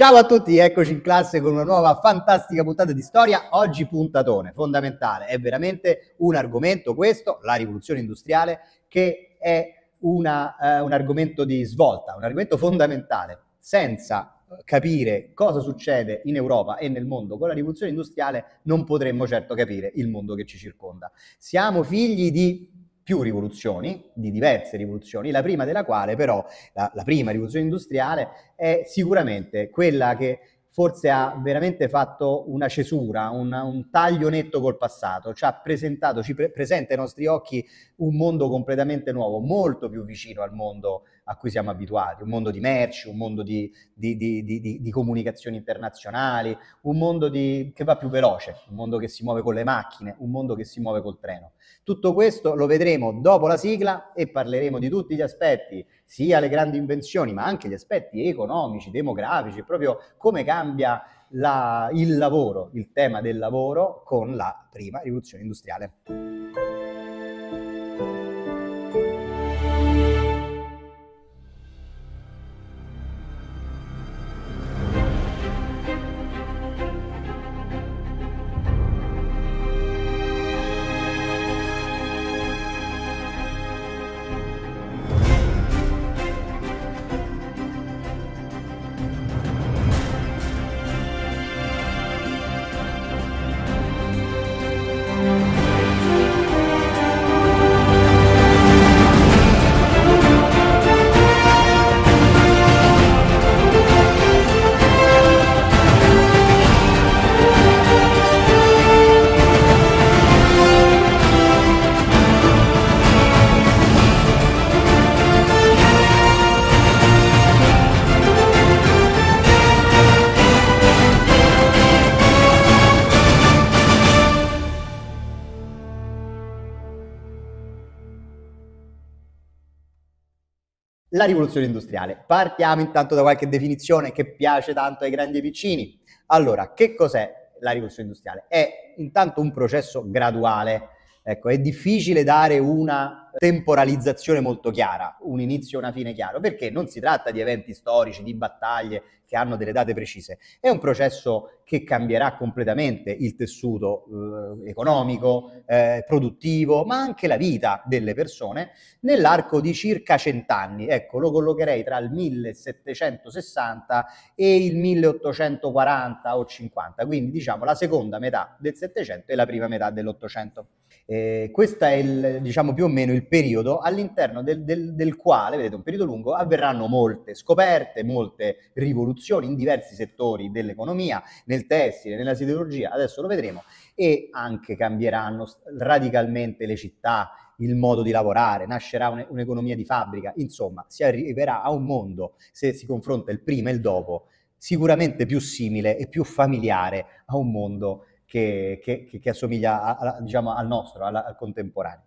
Ciao a tutti, eccoci in classe con una nuova fantastica puntata di storia, oggi puntatone, fondamentale, è veramente un argomento questo, la rivoluzione industriale, che è una, eh, un argomento di svolta, un argomento fondamentale. Senza capire cosa succede in Europa e nel mondo con la rivoluzione industriale non potremmo certo capire il mondo che ci circonda. Siamo figli di più rivoluzioni, di diverse rivoluzioni, la prima della quale però, la, la prima rivoluzione industriale, è sicuramente quella che forse ha veramente fatto una cesura, una, un taglio netto col passato, ci ha presentato, ci pre- presenta ai nostri occhi un mondo completamente nuovo, molto più vicino al mondo a cui siamo abituati, un mondo di merci, un mondo di, di, di, di comunicazioni internazionali, un mondo che va più veloce, un mondo che si muove con le macchine, un mondo che si muove col treno. Tutto questo lo vedremo dopo la sigla e parleremo di tutti gli aspetti, sia le grandi invenzioni, ma anche gli aspetti economici, demografici, proprio come cambia la, il lavoro, il tema del lavoro con la prima rivoluzione industriale. la rivoluzione industriale. Partiamo intanto da qualche definizione che piace tanto ai grandi e piccini. Allora, che cos'è la rivoluzione industriale? È intanto un processo graduale Ecco, è difficile dare una temporalizzazione molto chiara, un inizio e una fine chiaro, perché non si tratta di eventi storici, di battaglie che hanno delle date precise, è un processo che cambierà completamente il tessuto eh, economico, eh, produttivo, ma anche la vita delle persone nell'arco di circa cent'anni. Ecco, lo collocherei tra il 1760 e il 1840 o 50, quindi diciamo la seconda metà del Settecento e la prima metà dell'Ottocento. Eh, questo è il, diciamo più o meno il periodo all'interno del, del, del, quale, vedete, un periodo lungo, avverranno molte scoperte, molte rivoluzioni in diversi settori dell'economia, nel tessile, nella siderurgia, adesso lo vedremo, e anche cambieranno radicalmente le città, il modo di lavorare, nascerà un, un'economia di fabbrica, insomma, si arriverà a un mondo, se si confronta il prima e il dopo, sicuramente più simile e più familiare a un mondo che, che, che assomiglia a, a, diciamo, al nostro, alla, al contemporaneo.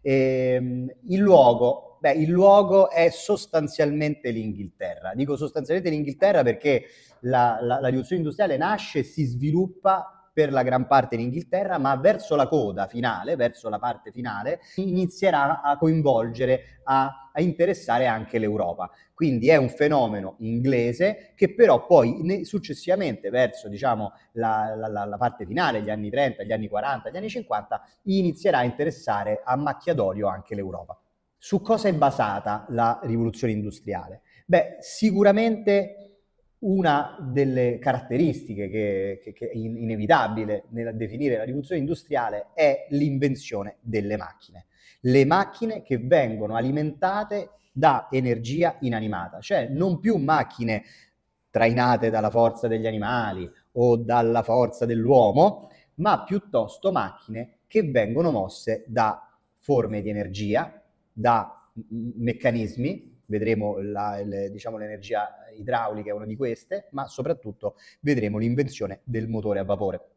E, ehm, il luogo, beh, il luogo è sostanzialmente l'Inghilterra. Dico sostanzialmente l'Inghilterra perché la, la, la rivoluzione industriale nasce e si sviluppa per la gran parte in Inghilterra, ma verso la coda finale, verso la parte finale, inizierà a coinvolgere, a, a interessare anche l'Europa. Quindi è un fenomeno inglese che però poi ne, successivamente verso diciamo, la, la, la, parte finale, gli anni 30, gli anni 40, gli anni 50, inizierà a interessare a macchia d'olio anche l'Europa. Su cosa è basata la rivoluzione industriale? Beh, sicuramente una delle caratteristiche che, che, che è inevitabile nel definire la rivoluzione industriale è l'invenzione delle macchine. Le macchine che vengono alimentate da energia inanimata, cioè non più macchine trainate dalla forza degli animali o dalla forza dell'uomo, ma piuttosto macchine che vengono mosse da forme di energia, da meccanismi vedremo la, le, diciamo, l'energia idraulica è una di queste, ma soprattutto vedremo l'invenzione del motore a vapore.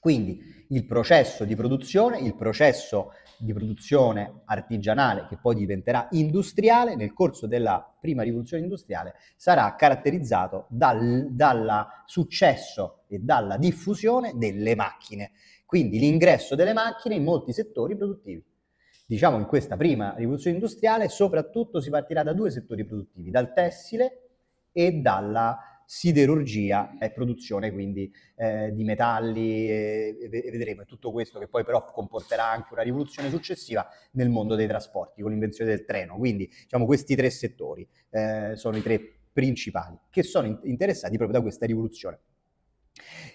Quindi il processo di produzione, il processo di produzione artigianale che poi diventerà industriale nel corso della prima rivoluzione industriale sarà caratterizzato dal dalla successo e dalla diffusione delle macchine. Quindi l'ingresso delle macchine in molti settori produttivi diciamo in questa prima rivoluzione industriale soprattutto si partirà da due settori produttivi, dal tessile e dalla siderurgia e produzione quindi eh, di metalli e, vedremo tutto questo che poi però comporterà anche una rivoluzione successiva nel mondo dei trasporti con l'invenzione del treno. Quindi diciamo questi tre settori eh, sono i tre principali che sono interessati proprio da questa rivoluzione.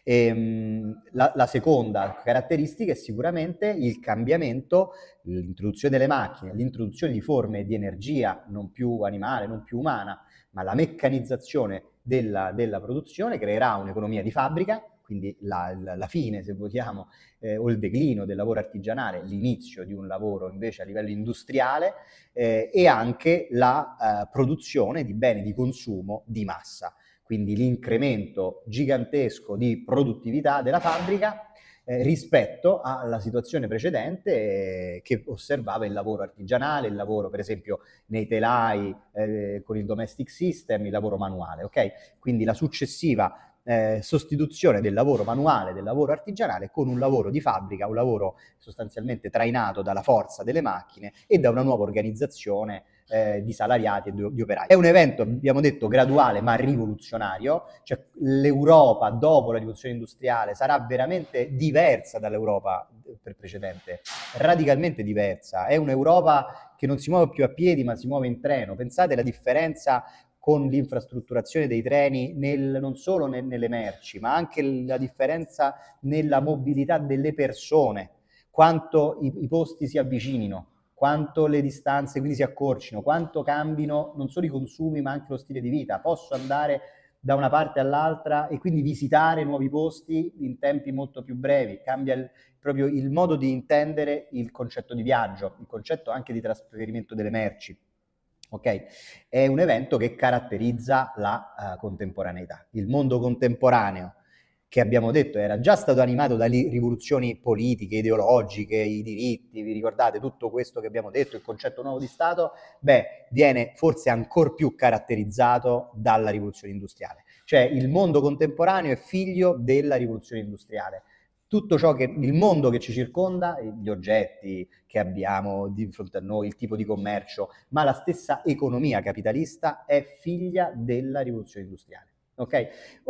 E, ehm, la, la, seconda caratteristica è sicuramente il cambiamento, l'introduzione delle macchine, l'introduzione di forme di energia non più animale, non più umana, ma la meccanizzazione della, della produzione creerà un'economia di fabbrica, quindi la, la, la fine, se vogliamo, eh, o il declino del lavoro artigianale, l'inizio di un lavoro invece a livello industriale eh, e anche la eh, produzione di beni di consumo di massa quindi l'incremento gigantesco di produttività della fabbrica eh, rispetto alla situazione precedente eh, che osservava il lavoro artigianale, il lavoro per esempio nei telai eh, con il domestic system, il lavoro manuale, ok? Quindi la successiva eh, sostituzione del lavoro manuale, del lavoro artigianale con un lavoro di fabbrica, un lavoro sostanzialmente trainato dalla forza delle macchine e da una nuova organizzazione eh, di salariati e di, di operai. È un evento, abbiamo detto, graduale ma rivoluzionario, cioè l'Europa dopo la rivoluzione industriale sarà veramente diversa dall'Europa per precedente, radicalmente diversa. È un'Europa che non si muove più a piedi ma si muove in treno. Pensate alla differenza con l'infrastrutturazione dei treni nel, non solo nel, nelle merci, ma anche la differenza nella mobilità delle persone, quanto i, i posti si avvicinino quanto le distanze quindi si accorcino, quanto cambino non solo i consumi ma anche lo stile di vita. Posso andare da una parte all'altra e quindi visitare nuovi posti in tempi molto più brevi, cambia il, proprio il modo di intendere il concetto di viaggio, il concetto anche di trasferimento delle merci. Okay? È un evento che caratterizza la uh, contemporaneità. Il mondo contemporaneo che abbiamo detto era già stato animato da rivoluzioni politiche, ideologiche, i diritti, vi ricordate tutto questo che abbiamo detto, il concetto nuovo di Stato, beh, viene forse ancora più caratterizzato dalla rivoluzione industriale. Cioè il mondo contemporaneo è figlio della rivoluzione industriale. Tutto ciò che il mondo che ci circonda, gli oggetti che abbiamo di fronte a noi, il tipo di commercio, ma la stessa economia capitalista è figlia della rivoluzione industriale. Ok?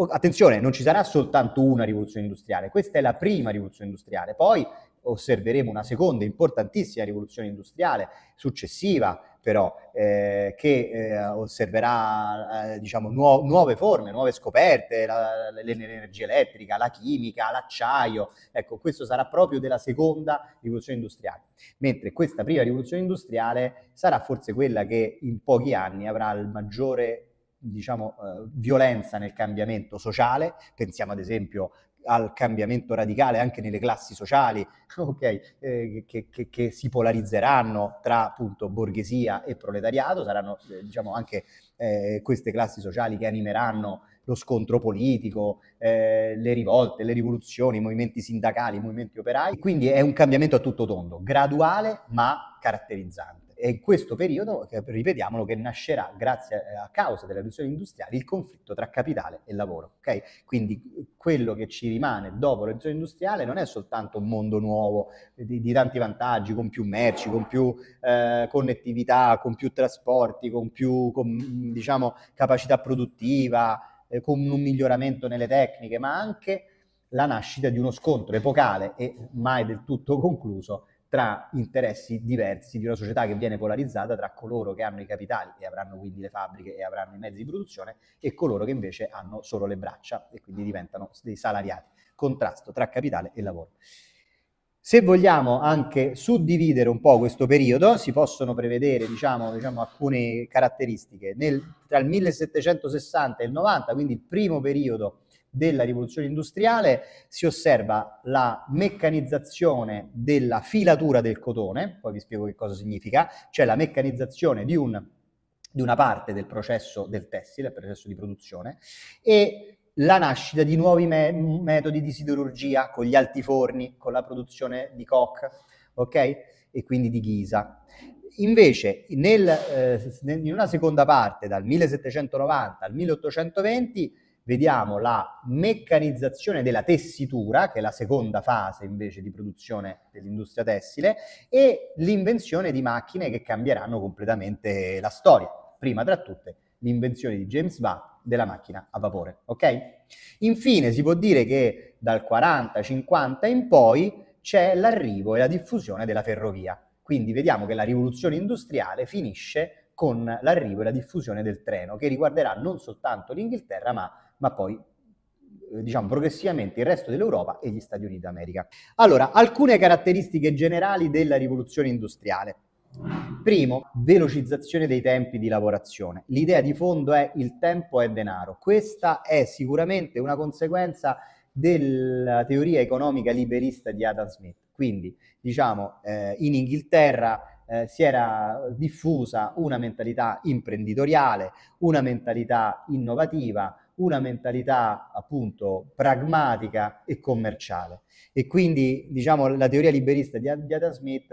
attenzione, non ci sarà soltanto una rivoluzione industriale, questa è la prima rivoluzione industriale, poi osserveremo una seconda importantissima rivoluzione industriale successiva però eh, che eh, osserverà eh, diciamo, nuo- nuove forme, nuove scoperte, la, l'energia elettrica, la chimica, l'acciaio, ecco questo sarà proprio della seconda rivoluzione industriale, mentre questa prima rivoluzione industriale sarà forse quella che in pochi anni avrà il maggiore diciamo, eh, violenza nel cambiamento sociale, pensiamo ad esempio al cambiamento radicale anche nelle classi sociali okay, eh, che, che, che, si polarizzeranno tra appunto borghesia e proletariato, saranno eh, diciamo anche eh, queste classi sociali che animeranno lo scontro politico, eh, le rivolte, le rivoluzioni, i movimenti sindacali, i movimenti operai. Quindi è un cambiamento a tutto tondo, graduale ma caratterizzante è in questo periodo, ripetiamolo, che nascerà, grazie a, a causa delle riduzioni industriali, il conflitto tra capitale e lavoro. Okay? Quindi quello che ci rimane dopo la riduzione industriale non è soltanto un mondo nuovo eh, di, di tanti vantaggi, con più merci, con più eh, connettività, con più trasporti, con più con, mm, diciamo, capacità produttiva, eh, con un miglioramento nelle tecniche, ma anche la nascita di uno scontro epocale e mai del tutto concluso tra interessi diversi di una società che viene polarizzata tra coloro che hanno i capitali e avranno quindi le fabbriche e avranno i mezzi di produzione e coloro che invece hanno solo le braccia e quindi diventano dei salariati. Contrasto tra capitale e lavoro. Se vogliamo anche suddividere un po' questo periodo, si possono prevedere diciamo, diciamo alcune caratteristiche. Nel, tra il 1760 e il 90, quindi il primo periodo della rivoluzione industriale si osserva la meccanizzazione della filatura del cotone, poi vi spiego che cosa significa, cioè la meccanizzazione di, un, di una parte del processo del tessile, il processo di produzione, e la nascita di nuovi me- metodi di siderurgia con gli altiforni, con la produzione di coque, ok? E quindi di ghisa. Invece, nel, eh, in una seconda parte, dal 1790 al 1820, vediamo la meccanizzazione della tessitura, che è la seconda fase invece di produzione dell'industria tessile, e l'invenzione di macchine che cambieranno completamente la storia. Prima tra tutte l'invenzione di James Watt della macchina a vapore, ok? Infine si può dire che dal 40-50 in poi c'è l'arrivo e la diffusione della ferrovia. Quindi vediamo che la rivoluzione industriale finisce con l'arrivo e la diffusione del treno, che riguarderà non soltanto l'Inghilterra, ma ma poi eh, diciamo progressivamente il resto dell'Europa e gli Stati Uniti d'America. Allora, alcune caratteristiche generali della rivoluzione industriale. Primo, velocizzazione dei tempi di lavorazione. L'idea di fondo è il tempo è denaro. Questa è sicuramente una conseguenza della teoria economica liberista di Adam Smith. Quindi, diciamo, eh, in Inghilterra eh, si era diffusa una mentalità imprenditoriale, una mentalità innovativa, una mentalità appunto pragmatica e commerciale. E quindi diciamo la teoria liberista di, di Adam Smith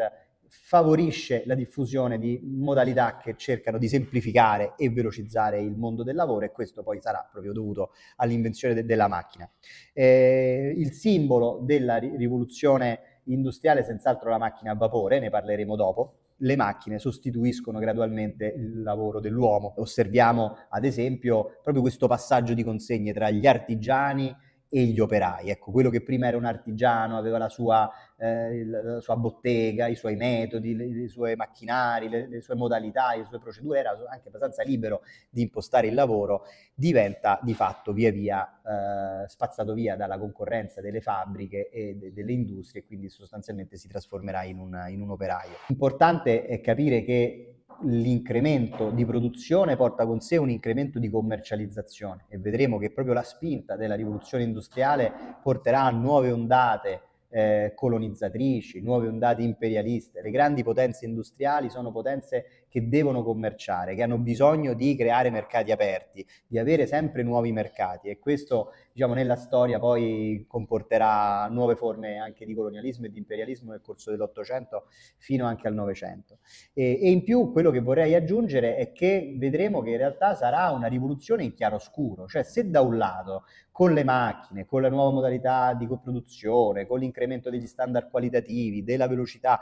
favorisce la diffusione di modalità che cercano di semplificare e velocizzare il mondo del lavoro e questo poi sarà proprio dovuto all'invenzione de- della macchina. Eh, il simbolo della ri- rivoluzione industriale è senz'altro la macchina a vapore, ne parleremo dopo, le macchine sostituiscono gradualmente il lavoro dell'uomo. Osserviamo ad esempio proprio questo passaggio di consegne tra gli artigiani e gli operai. Ecco, quello che prima era un artigiano, aveva la sua, eh, la sua bottega, i suoi metodi, le, i suoi macchinari, le, le, sue modalità, le sue procedure, era anche abbastanza libero di impostare il lavoro, diventa di fatto via via eh, spazzato via dalla concorrenza delle fabbriche e de, delle industrie, quindi sostanzialmente si trasformerà in un, in un operaio. Importante è capire che l'incremento di produzione porta con sé un incremento di commercializzazione e vedremo che proprio la spinta della rivoluzione industriale porterà a nuove ondate eh, colonizzatrici, nuove ondate imperialiste. Le grandi potenze industriali sono potenze che devono commerciare, che hanno bisogno di creare mercati aperti, di avere sempre nuovi mercati e questo diciamo nella storia poi comporterà nuove forme anche di colonialismo e di imperialismo nel corso dell'Ottocento fino anche al Novecento. E, e in più quello che vorrei aggiungere è che vedremo che in realtà sarà una rivoluzione in chiaroscuro, cioè se da un lato con le macchine, con la nuova modalità di coproduzione, con l'incremento degli standard qualitativi, della velocità,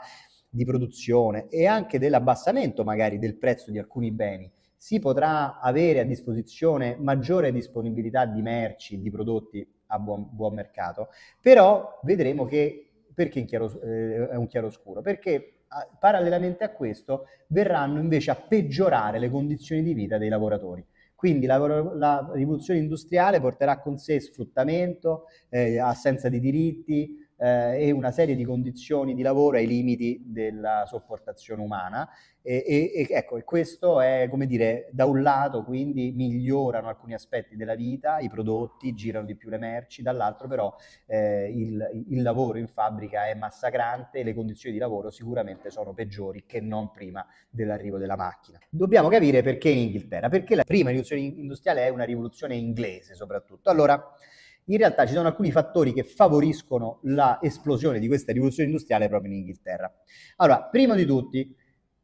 di produzione e anche dell'abbassamento magari del prezzo di alcuni beni, si potrà avere a disposizione maggiore disponibilità di merci, di prodotti a buon, buon mercato, però vedremo che perché chiaro, eh, è un chiaroscuro? Perché a, parallelamente a questo verranno invece a peggiorare le condizioni di vita dei lavoratori. Quindi la, la rivoluzione industriale porterà con sé sfruttamento, eh, assenza di diritti, eh, e una serie di condizioni di lavoro ai limiti della sopportazione umana. E, e, e ecco, e questo è, come dire, da un lato quindi migliorano alcuni aspetti della vita, i prodotti, girano di più le merci, dall'altro però eh, il, il, lavoro in fabbrica è massacrante e le condizioni di lavoro sicuramente sono peggiori che non prima dell'arrivo della macchina. Dobbiamo capire perché in Inghilterra, perché la prima rivoluzione industriale è una rivoluzione inglese soprattutto. Allora, in realtà ci sono alcuni fattori che favoriscono l'esplosione di questa rivoluzione industriale proprio in Inghilterra. Allora, prima di tutti,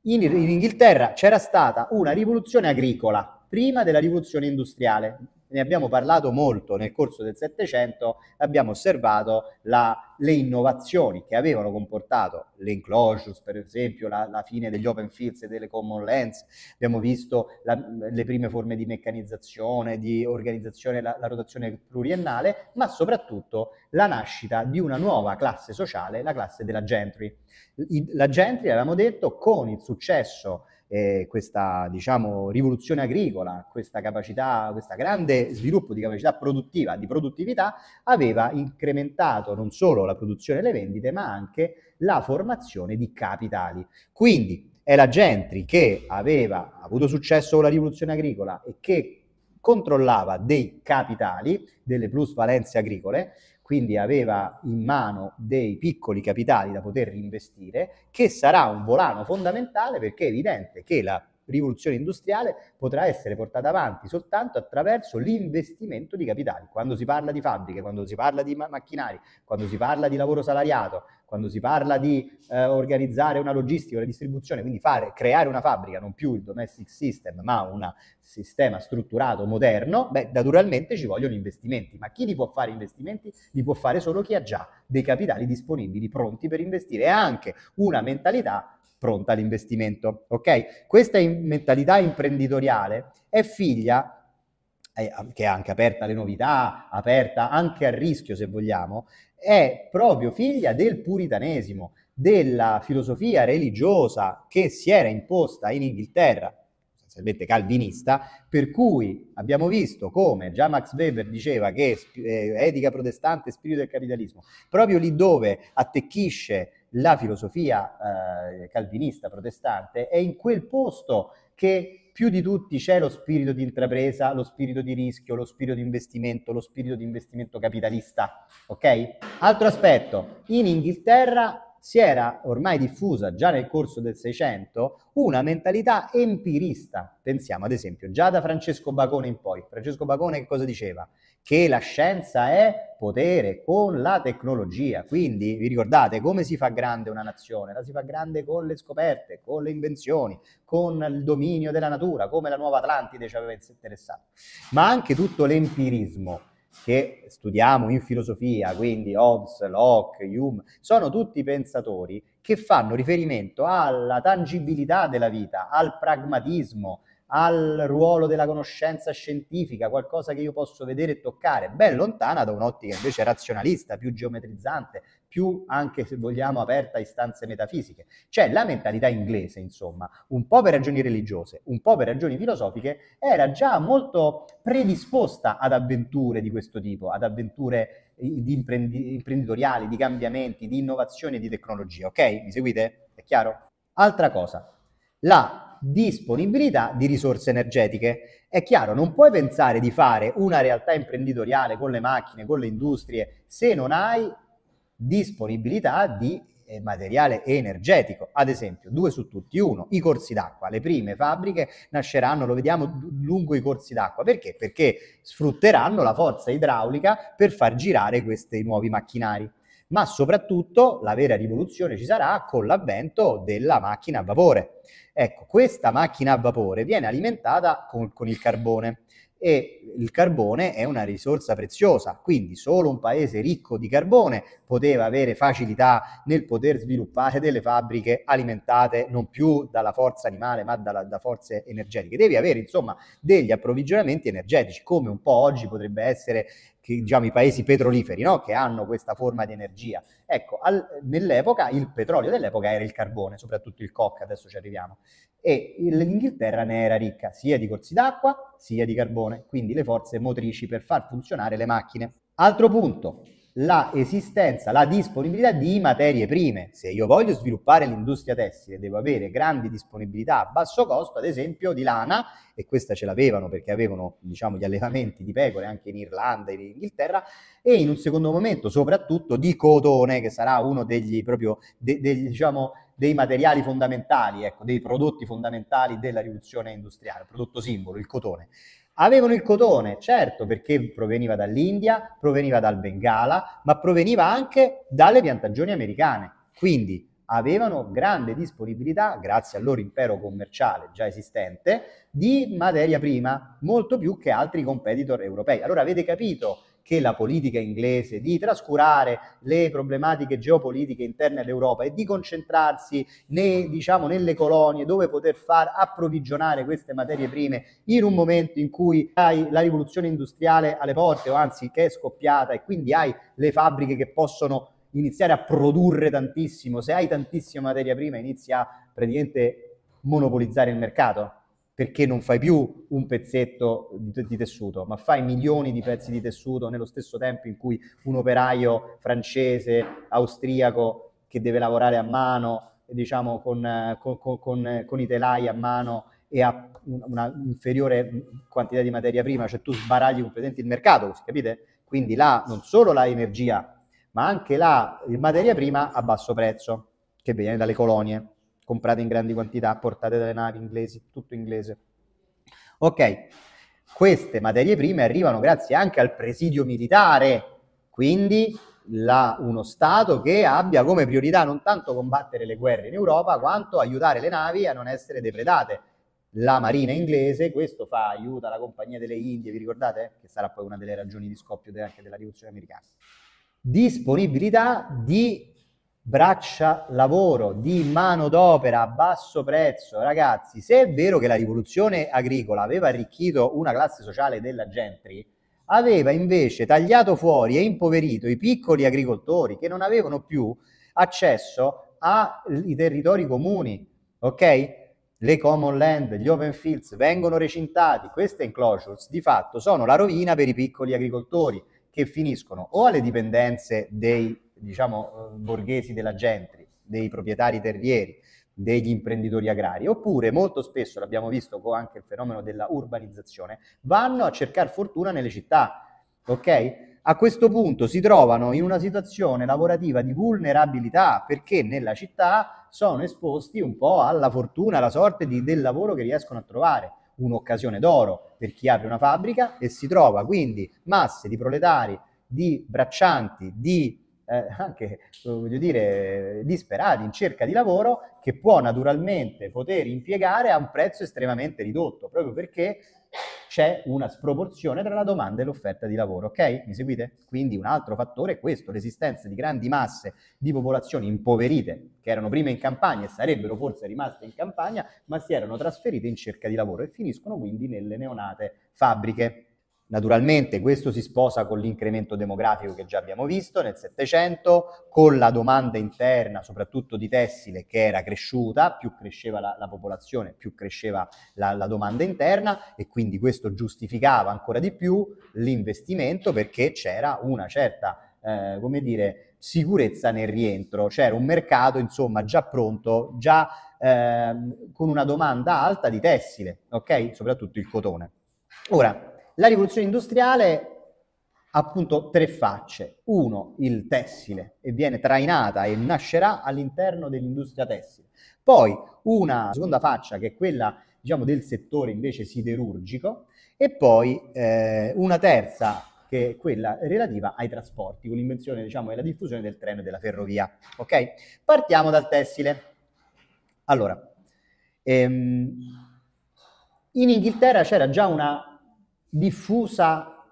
in, in Inghilterra c'era stata una rivoluzione agricola, prima della rivoluzione industriale. Ne abbiamo parlato molto nel corso del Settecento, abbiamo osservato la, le innovazioni che avevano comportato le enclosures, per esempio la, la fine degli open fields e delle common lands, abbiamo visto la, le prime forme di meccanizzazione, di organizzazione, la, la rotazione pluriennale, ma soprattutto la nascita di una nuova classe sociale, la classe della gentry. La gentry, avevamo detto, con il successo eh, questa diciamo, rivoluzione agricola, questa capacità, questo grande sviluppo di capacità produttiva, di produttività, aveva incrementato non solo la produzione e le vendite, ma anche la formazione di capitali. Quindi era Gentry che aveva avuto successo con la rivoluzione agricola e che controllava dei capitali, delle plusvalenze agricole, quindi aveva in mano dei piccoli capitali da poter investire, che sarà un volano fondamentale perché è evidente che la rivoluzione industriale potrà essere portata avanti soltanto attraverso l'investimento di capitali. Quando si parla di fabbriche, quando si parla di macchinari, quando si parla di lavoro salariato, quando si parla di eh, organizzare una logistica, una distribuzione, quindi fare, creare una fabbrica, non più il domestic system, ma un sistema strutturato, moderno, beh, naturalmente ci vogliono investimenti. Ma chi li può fare investimenti? Li può fare solo chi ha già dei capitali disponibili, pronti per investire. E anche una mentalità pronta all'investimento, ok? Questa in- mentalità imprenditoriale è figlia eh, che è anche aperta alle novità, aperta anche al rischio se vogliamo, è proprio figlia del puritanesimo, della filosofia religiosa che si era imposta in Inghilterra, sostanzialmente calvinista, per cui abbiamo visto come già Max Weber diceva che eh, etica protestante, spirito del capitalismo, proprio lì dove attecchisce la filosofia eh, calvinista protestante, è in quel posto che più di tutti c'è lo spirito di intrapresa, lo spirito di rischio, lo spirito di investimento, lo spirito di investimento capitalista. Ok? Altro aspetto, in Inghilterra si era ormai diffusa già nel corso del Seicento una mentalità empirista. Pensiamo ad esempio già da Francesco Bacone in poi. Francesco Bacone che cosa diceva? Che la scienza è potere con la tecnologia. Quindi vi ricordate come si fa grande una nazione? La si fa grande con le scoperte, con le invenzioni, con il dominio della natura, come la nuova Atlantide ci aveva interessato. Ma anche tutto l'empirismo che studiamo in filosofia, quindi Hobbes, Locke, Hume, sono tutti pensatori che fanno riferimento alla tangibilità della vita, al pragmatismo, al ruolo della conoscenza scientifica, qualcosa che io posso vedere e toccare, ben lontana da un'ottica invece razionalista, più geometrizzante, più anche se vogliamo aperta a istanze metafisiche. Cioè la mentalità inglese, insomma, un po' per ragioni religiose, un po' per ragioni filosofiche, era già molto predisposta ad avventure di questo tipo, ad avventure eh, di imprendi- imprenditoriali, di cambiamenti, di innovazione e di tecnologia. Ok? Mi seguite? È chiaro? Altra cosa, la disponibilità di risorse energetiche. È chiaro, non puoi pensare di fare una realtà imprenditoriale con le macchine, con le industrie, se non hai disponibilità di eh, materiale energetico. Ad esempio, due su tutti. Uno, i corsi d'acqua. Le prime fabbriche nasceranno, lo vediamo, lungo i corsi d'acqua. Perché? Perché sfrutteranno la forza idraulica per far girare questi nuovi macchinari ma soprattutto la vera rivoluzione ci sarà con l'avvento della macchina a vapore. Ecco, questa macchina a vapore viene alimentata con, con il carbone e il carbone è una risorsa preziosa, quindi solo un paese ricco di carbone poteva avere facilità nel poter sviluppare delle fabbriche alimentate non più dalla forza animale ma dalla, da forze energetiche. Devi avere insomma degli approvvigionamenti energetici, come un po' oggi potrebbe essere che, diciamo, i paesi petroliferi, no? che hanno questa forma di energia. Ecco, al, nell'epoca il petrolio dell'epoca era il carbone, soprattutto il coca, adesso ci arriviamo. E l'Inghilterra ne era ricca sia di corsi d'acqua sia di carbone, quindi le forze motrici per far funzionare le macchine. Altro punto, la esistenza, la disponibilità di materie prime. Se io voglio sviluppare l'industria tessile, devo avere grandi disponibilità a basso costo, ad esempio di lana, e questa ce l'avevano perché avevano diciamo, gli allevamenti di pecore anche in Irlanda e in Inghilterra, e in un secondo momento soprattutto di cotone, che sarà uno degli, proprio, de, de, diciamo, dei materiali fondamentali, ecco, dei prodotti fondamentali della rivoluzione industriale, il prodotto simbolo, il cotone. Avevano il cotone, certo, perché proveniva dall'India, proveniva dal Bengala, ma proveniva anche dalle piantagioni americane. Quindi avevano grande disponibilità, grazie al loro impero commerciale già esistente, di materia prima, molto più che altri competitor europei. Allora avete capito che la politica inglese di trascurare le problematiche geopolitiche interne all'Europa e di concentrarsi nei, diciamo, nelle colonie dove poter far approvvigionare queste materie prime in un momento in cui hai la rivoluzione industriale alle porte o anzi che è scoppiata e quindi hai le fabbriche che possono iniziare a produrre tantissimo, se hai tantissima materia prima inizi a praticamente monopolizzare il mercato perché non fai più un pezzetto di, di, tessuto, ma fai milioni di pezzi di tessuto nello stesso tempo in cui un operaio francese, austriaco, che deve lavorare a mano, diciamo con, con, con, con i telai a mano e ha una inferiore quantità di materia prima, cioè tu sbaragli completamente il mercato, così, capite? Quindi là non solo la energia, ma anche la materia prima a basso prezzo, che viene dalle colonie comprate in grandi quantità, portate dalle navi inglesi, tutto inglese. Ok, queste materie prime arrivano grazie anche al presidio militare, quindi la, uno Stato che abbia come priorità non tanto combattere le guerre in Europa, quanto aiutare le navi a non essere depredate. La marina inglese, questo fa, aiuta la Compagnia delle Indie, vi ricordate? Che sarà poi una delle ragioni di scoppio anche della rivoluzione americana. Disponibilità di braccia lavoro, di mano d'opera a basso prezzo. Ragazzi, se è vero che la rivoluzione agricola aveva arricchito una classe sociale della gentry, aveva invece tagliato fuori e impoverito i piccoli agricoltori che non avevano più accesso ai territori comuni, ok? Le common land, gli open fields vengono recintati, queste enclosures di fatto sono la rovina per i piccoli agricoltori che finiscono o alle dipendenze dei diciamo, eh, borghesi della gentry, dei proprietari terrieri, degli imprenditori agrari, oppure molto spesso, l'abbiamo visto con anche il fenomeno della urbanizzazione, vanno a cercare fortuna nelle città, ok? A questo punto si trovano in una situazione lavorativa di vulnerabilità perché nella città sono esposti un po' alla fortuna, alla sorte di, del lavoro che riescono a trovare un'occasione d'oro per chi apre una fabbrica e si trova quindi masse di proletari, di braccianti, di eh, anche, eh, voglio dire, disperati in cerca di lavoro che può naturalmente poter impiegare a un prezzo estremamente ridotto, proprio perché c'è una sproporzione tra la domanda e l'offerta di lavoro, ok? Mi seguite? Quindi un altro fattore è questo, l'esistenza di grandi masse di popolazioni impoverite, che erano prima in campagna e sarebbero forse rimaste in campagna, ma si erano trasferite in cerca di lavoro e finiscono quindi nelle neonate fabbriche. Naturalmente questo si sposa con l'incremento demografico che già abbiamo visto nel 700, con la domanda interna soprattutto di tessile che era cresciuta, più cresceva la, la popolazione, più cresceva la, la, domanda interna e quindi questo giustificava ancora di più l'investimento perché c'era una certa, eh, come dire, sicurezza nel rientro, c'era un mercato insomma già pronto, già eh, con una domanda alta di tessile, ok? Soprattutto il cotone. Ora, la rivoluzione industriale ha appunto tre facce. Uno, il tessile, e viene trainata e nascerà all'interno dell'industria tessile. Poi una seconda faccia che è quella diciamo, del settore invece siderurgico e poi eh, una terza che è quella relativa ai trasporti, con l'invenzione diciamo, e la diffusione del treno e della ferrovia. Okay? Partiamo dal tessile. Allora, ehm, in Inghilterra c'era già una diffusa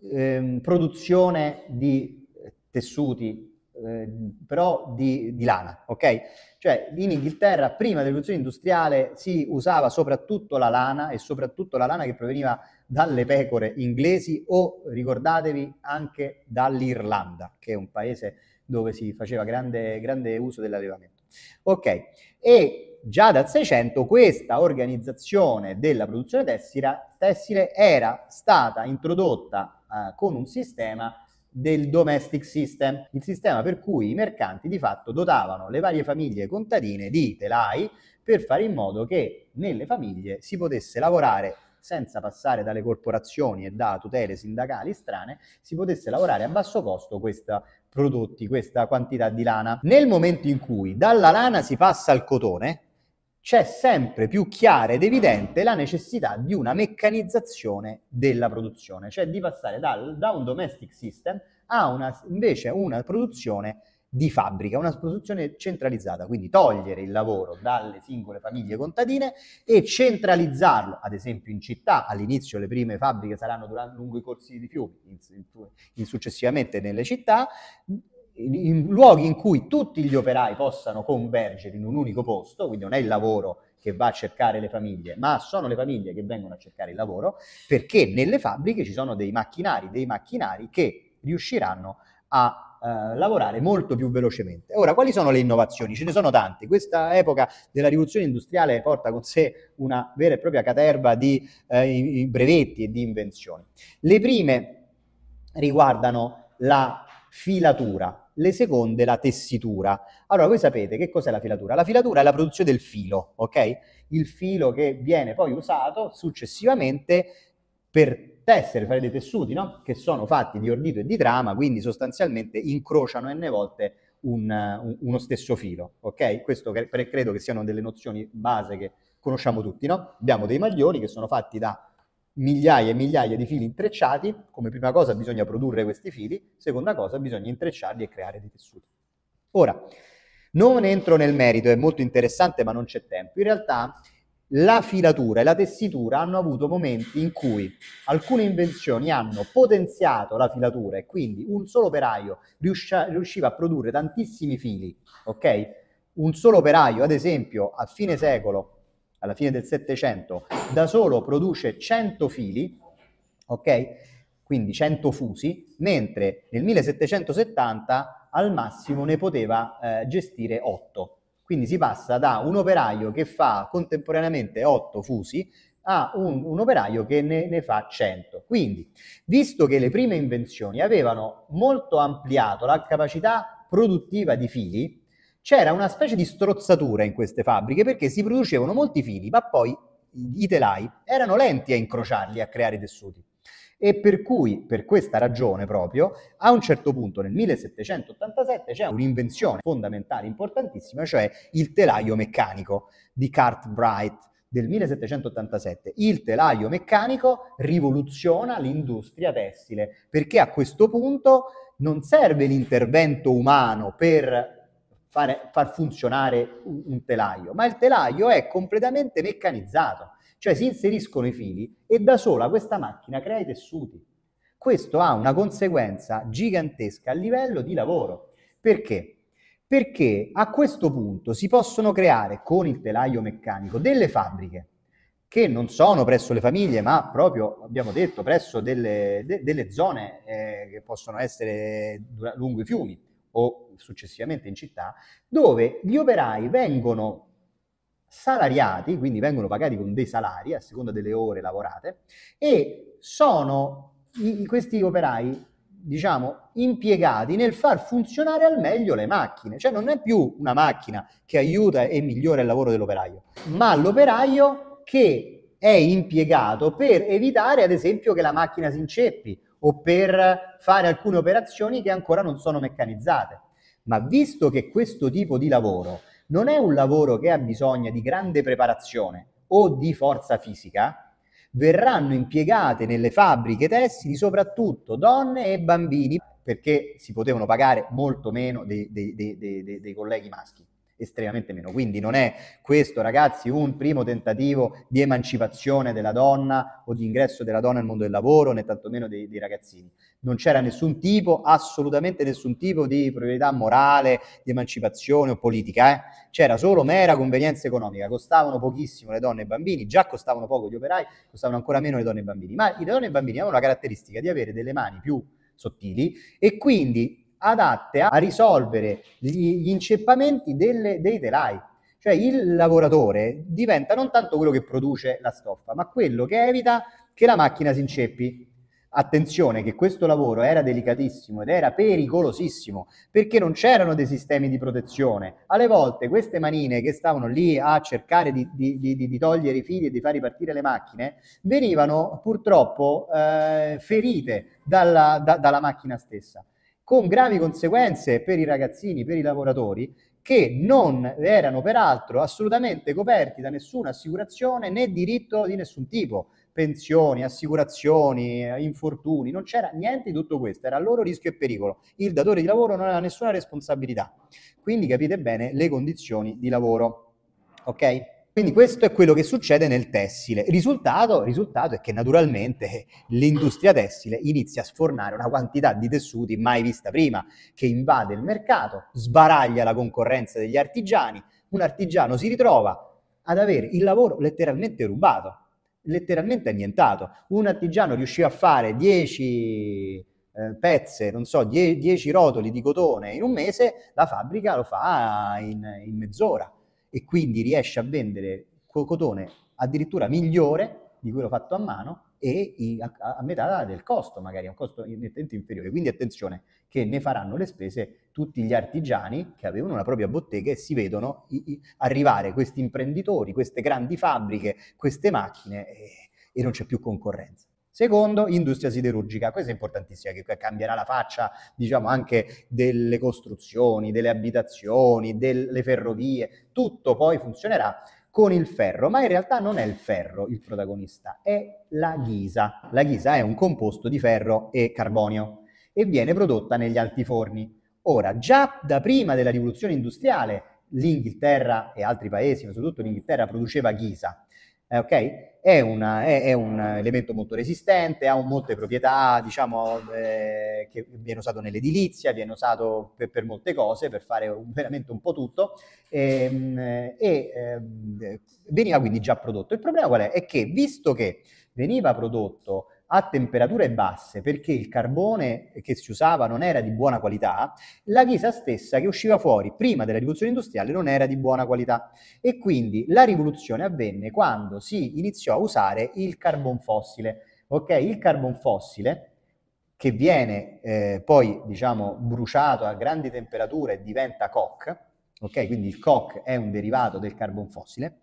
eh, produzione di tessuti, eh, però di, di, lana, ok? Cioè in Inghilterra prima dell'evoluzione industriale si usava soprattutto la lana e soprattutto la lana che proveniva dalle pecore inglesi o ricordatevi anche dall'Irlanda, che è un paese dove si faceva grande, grande uso dell'allevamento. Ok, e già dal 600 questa organizzazione della produzione tessile, tessile era stata introdotta eh, con un sistema del domestic system, il sistema per cui i mercanti di fatto dotavano le varie famiglie contadine di telai per fare in modo che nelle famiglie si potesse lavorare senza passare dalle corporazioni e da tutele sindacali strane, si potesse lavorare a basso costo questa prodotti, questa quantità di lana. Nel momento in cui dalla lana si passa al cotone, c'è sempre più chiara ed evidente la necessità di una meccanizzazione della produzione, cioè di passare dal, da un domestic system a una, invece una produzione di fabbrica, una produzione centralizzata, quindi togliere il lavoro dalle singole famiglie contadine e centralizzarlo, ad esempio in città, all'inizio le prime fabbriche saranno durante, lungo i corsi di fiumi, in, in, successivamente nelle città, in, in luoghi in cui tutti gli operai possano convergere in un unico posto, quindi non è il lavoro che va a cercare le famiglie, ma sono le famiglie che vengono a cercare il lavoro, perché nelle fabbriche ci sono dei macchinari, dei macchinari che riusciranno a eh, lavorare molto più velocemente. Ora, quali sono le innovazioni? Ce ne sono tante. Questa epoca della rivoluzione industriale porta con sé una vera e propria caterva di eh, brevetti e di invenzioni. Le prime riguardano la filatura, le seconde la tessitura. Allora, voi sapete che cos'è la filatura? La filatura è la produzione del filo, ok? Il filo che viene poi usato successivamente per tessere, fare dei tessuti, no? Che sono fatti di ordito e di trama, quindi sostanzialmente incrociano n volte un, un, uno stesso filo, ok? Questo cre- credo che siano delle nozioni base che conosciamo tutti, no? Abbiamo dei maglioni che sono fatti da migliaia e migliaia di fili intrecciati, come prima cosa bisogna produrre questi fili, seconda cosa bisogna intrecciarli e creare dei tessuti. Ora, non entro nel merito, è molto interessante ma non c'è tempo. In realtà la filatura e la tessitura hanno avuto momenti in cui alcune invenzioni hanno potenziato la filatura e quindi un solo operaio riusciva a produrre tantissimi fili, ok? Un solo operaio, ad esempio, a fine secolo, alla fine del Settecento, da solo produce 100 fili, ok? Quindi 100 fusi, mentre nel 1770 al massimo ne poteva eh, gestire 8 quindi si passa da un operaio che fa contemporaneamente 8 fusi a un, un operaio che ne, ne, fa 100. Quindi, visto che le prime invenzioni avevano molto ampliato la capacità produttiva di fili, c'era una specie di strozzatura in queste fabbriche perché si producevano molti fili, ma poi i telai erano lenti a incrociarli, a creare i tessuti e per cui, per questa ragione proprio, a un certo punto nel 1787 c'è un'invenzione fondamentale, importantissima, cioè il telaio meccanico di Cartwright del 1787. Il telaio meccanico rivoluziona l'industria tessile, perché a questo punto non serve l'intervento umano per fare, far funzionare un, un telaio, ma il telaio è completamente meccanizzato cioè si inseriscono i fili e da sola questa macchina crea i tessuti. Questo ha una conseguenza gigantesca a livello di lavoro. Perché? Perché a questo punto si possono creare con il telaio meccanico delle fabbriche che non sono presso le famiglie, ma proprio, abbiamo detto, presso delle, de, delle zone eh, che possono essere lungo i fiumi o successivamente in città, dove gli operai vengono salariati, quindi vengono pagati con dei salari a seconda delle ore lavorate, e sono i, questi operai, diciamo, impiegati nel far funzionare al meglio le macchine. Cioè non è più una macchina che aiuta e migliora il lavoro dell'operaio, ma l'operaio che è impiegato per evitare, ad esempio, che la macchina si inceppi o per fare alcune operazioni che ancora non sono meccanizzate. Ma visto che questo tipo di lavoro non è un lavoro che ha bisogno di grande preparazione o di forza fisica, verranno impiegate nelle fabbriche tessili soprattutto donne e bambini perché si potevano pagare molto meno dei, dei, dei, dei colleghi maschi estremamente meno. Quindi non è questo, ragazzi, un primo tentativo di emancipazione della donna o di ingresso della donna nel mondo del lavoro, né tantomeno dei, dei ragazzini. Non c'era nessun tipo, assolutamente nessun tipo di priorità morale, di emancipazione o politica, eh? c'era solo mera convenienza economica. Costavano pochissimo le donne e i bambini, già costavano poco gli operai, costavano ancora meno le donne e i bambini, ma le donne e i bambini avevano la caratteristica di avere delle mani più sottili e quindi adatte a risolvere gli, gli inceppamenti delle, dei telai. Cioè il lavoratore diventa non tanto quello che produce la stoffa, ma quello che evita che la macchina si inceppi. Attenzione che questo lavoro era delicatissimo ed era pericolosissimo perché non c'erano dei sistemi di protezione. Alle volte queste manine che stavano lì a cercare di, di, di, di togliere i fili e di far ripartire le macchine venivano purtroppo eh, ferite dalla, da, dalla macchina stessa con gravi conseguenze per i ragazzini, per i lavoratori, che non erano peraltro assolutamente coperti da nessuna assicurazione né diritto di nessun tipo, pensioni, assicurazioni, eh, infortuni, non c'era niente di tutto questo, era loro rischio e pericolo. Il datore di lavoro non aveva nessuna responsabilità. Quindi capite bene le condizioni di lavoro. Ok? Quindi questo è quello che succede nel tessile. Il risultato, risultato, è che naturalmente l'industria tessile inizia a sfornare una quantità di tessuti mai vista prima, che invade il mercato, sbaraglia la concorrenza degli artigiani, un artigiano si ritrova ad avere il lavoro letteralmente rubato, letteralmente annientato. Un artigiano riusciva a fare 10 eh, pezze, non so, 10 rotoli di cotone in un mese, la fabbrica lo fa in, in mezz'ora e quindi riesce a vendere cotone addirittura migliore di quello fatto a mano e a, metà del costo, magari a un costo nettamente inferiore. Quindi attenzione che ne faranno le spese tutti gli artigiani che avevano una propria bottega e si vedono arrivare questi imprenditori, queste grandi fabbriche, queste macchine e non c'è più concorrenza. Secondo, industria siderurgica. Questo è importantissimo, che cambierà la faccia, diciamo, anche delle costruzioni, delle abitazioni, delle ferrovie. Tutto poi funzionerà con il ferro, ma in realtà non è il ferro il protagonista, è la ghisa. La ghisa è un composto di ferro e carbonio e viene prodotta negli altiforni. Ora, già da prima della rivoluzione industriale, l'Inghilterra e altri paesi, ma soprattutto l'Inghilterra, produceva ghisa eh, ok? È, una, è, è, un elemento molto resistente, ha molte proprietà, diciamo, eh, che viene usato nell'edilizia, viene usato per, per molte cose, per fare un, veramente un po' tutto, ehm, e, e eh, veniva quindi già prodotto. Il problema qual è? È che visto che veniva prodotto a temperature basse perché il carbone che si usava non era di buona qualità, la ghisa stessa che usciva fuori prima della rivoluzione industriale non era di buona qualità e quindi la rivoluzione avvenne quando si iniziò a usare il carbon fossile. Ok, il carbon fossile che viene eh, poi diciamo bruciato a grandi temperature e diventa coc, ok? Quindi il coc è un derivato del carbon fossile.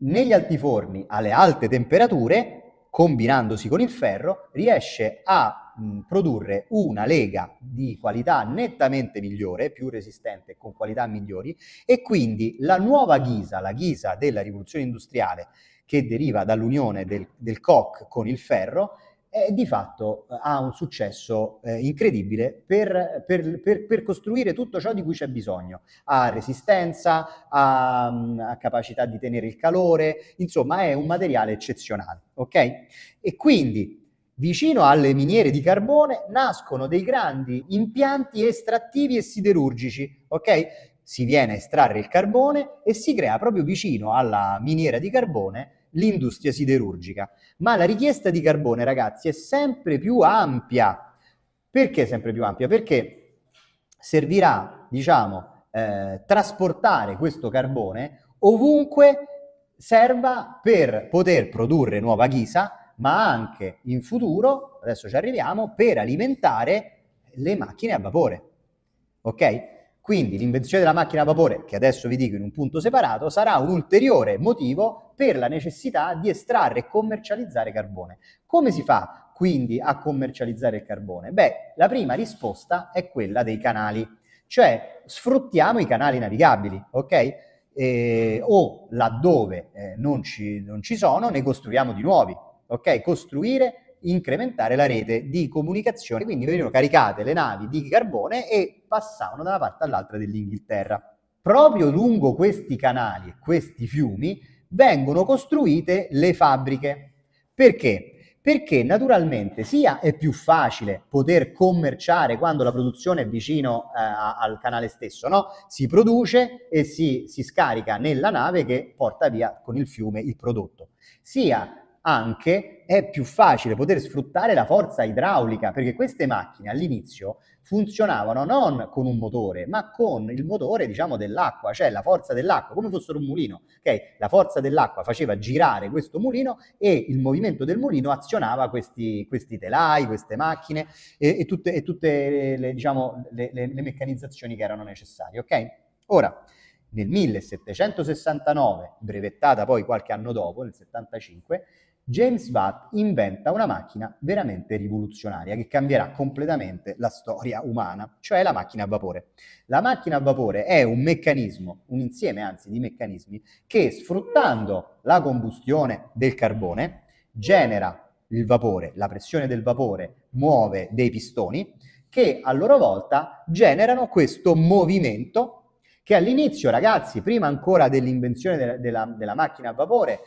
Negli altiforni alle alte temperature combinandosi con il ferro, riesce a mh, produrre una lega di qualità nettamente migliore, più resistente, con qualità migliori, e quindi la nuova ghisa, la ghisa della rivoluzione industriale che deriva dall'unione del, del coc con il ferro, eh, di fatto eh, ha un successo eh, incredibile per, per, per, per, costruire tutto ciò di cui c'è bisogno. Ha resistenza, ha, mm, ha, capacità di tenere il calore, insomma è un materiale eccezionale. Okay? E quindi vicino alle miniere di carbone nascono dei grandi impianti estrattivi e siderurgici. Okay? Si viene a estrarre il carbone e si crea proprio vicino alla miniera di carbone l'industria siderurgica. Ma la richiesta di carbone, ragazzi, è sempre più ampia. Perché sempre più ampia? Perché servirà, diciamo, eh, trasportare questo carbone ovunque serva per poter produrre nuova ghisa, ma anche in futuro, adesso ci arriviamo, per alimentare le macchine a vapore. Ok? Quindi l'invenzione della macchina a vapore, che adesso vi dico in un punto separato, sarà un ulteriore motivo per la necessità di estrarre e commercializzare carbone. Come si fa quindi a commercializzare il carbone? Beh, la prima risposta è quella dei canali, cioè sfruttiamo i canali navigabili, ok? Eh, o laddove eh, non, ci, non ci sono, ne costruiamo di nuovi, ok? Costruire incrementare la rete di comunicazione, quindi venivano caricate le navi di carbone e passavano da una parte all'altra dell'Inghilterra. Proprio lungo questi canali e questi fiumi vengono costruite le fabbriche. Perché? Perché naturalmente sia è più facile poter commerciare quando la produzione è vicino eh, al canale stesso, no? Si produce e si, si scarica nella nave che porta via con il fiume il prodotto. Sia anche è più facile poter sfruttare la forza idraulica, perché queste macchine all'inizio funzionavano non con un motore, ma con il motore, diciamo, dell'acqua, cioè la forza dell'acqua, come fossero un mulino. Okay? La forza dell'acqua faceva girare questo mulino e il movimento del mulino azionava questi, questi telai, queste macchine e, e tutte, e tutte le, diciamo, le, le, le, meccanizzazioni che erano necessarie. Okay? Ora, nel 1769, brevettata poi qualche anno dopo, nel 75, James Watt inventa una macchina veramente rivoluzionaria che cambierà completamente la storia umana, cioè la macchina a vapore. La macchina a vapore è un meccanismo, un insieme anzi di meccanismi, che sfruttando la combustione del carbone genera il vapore, la pressione del vapore muove dei pistoni che a loro volta generano questo movimento che all'inizio, ragazzi, prima ancora dell'invenzione della, della, della macchina a vapore,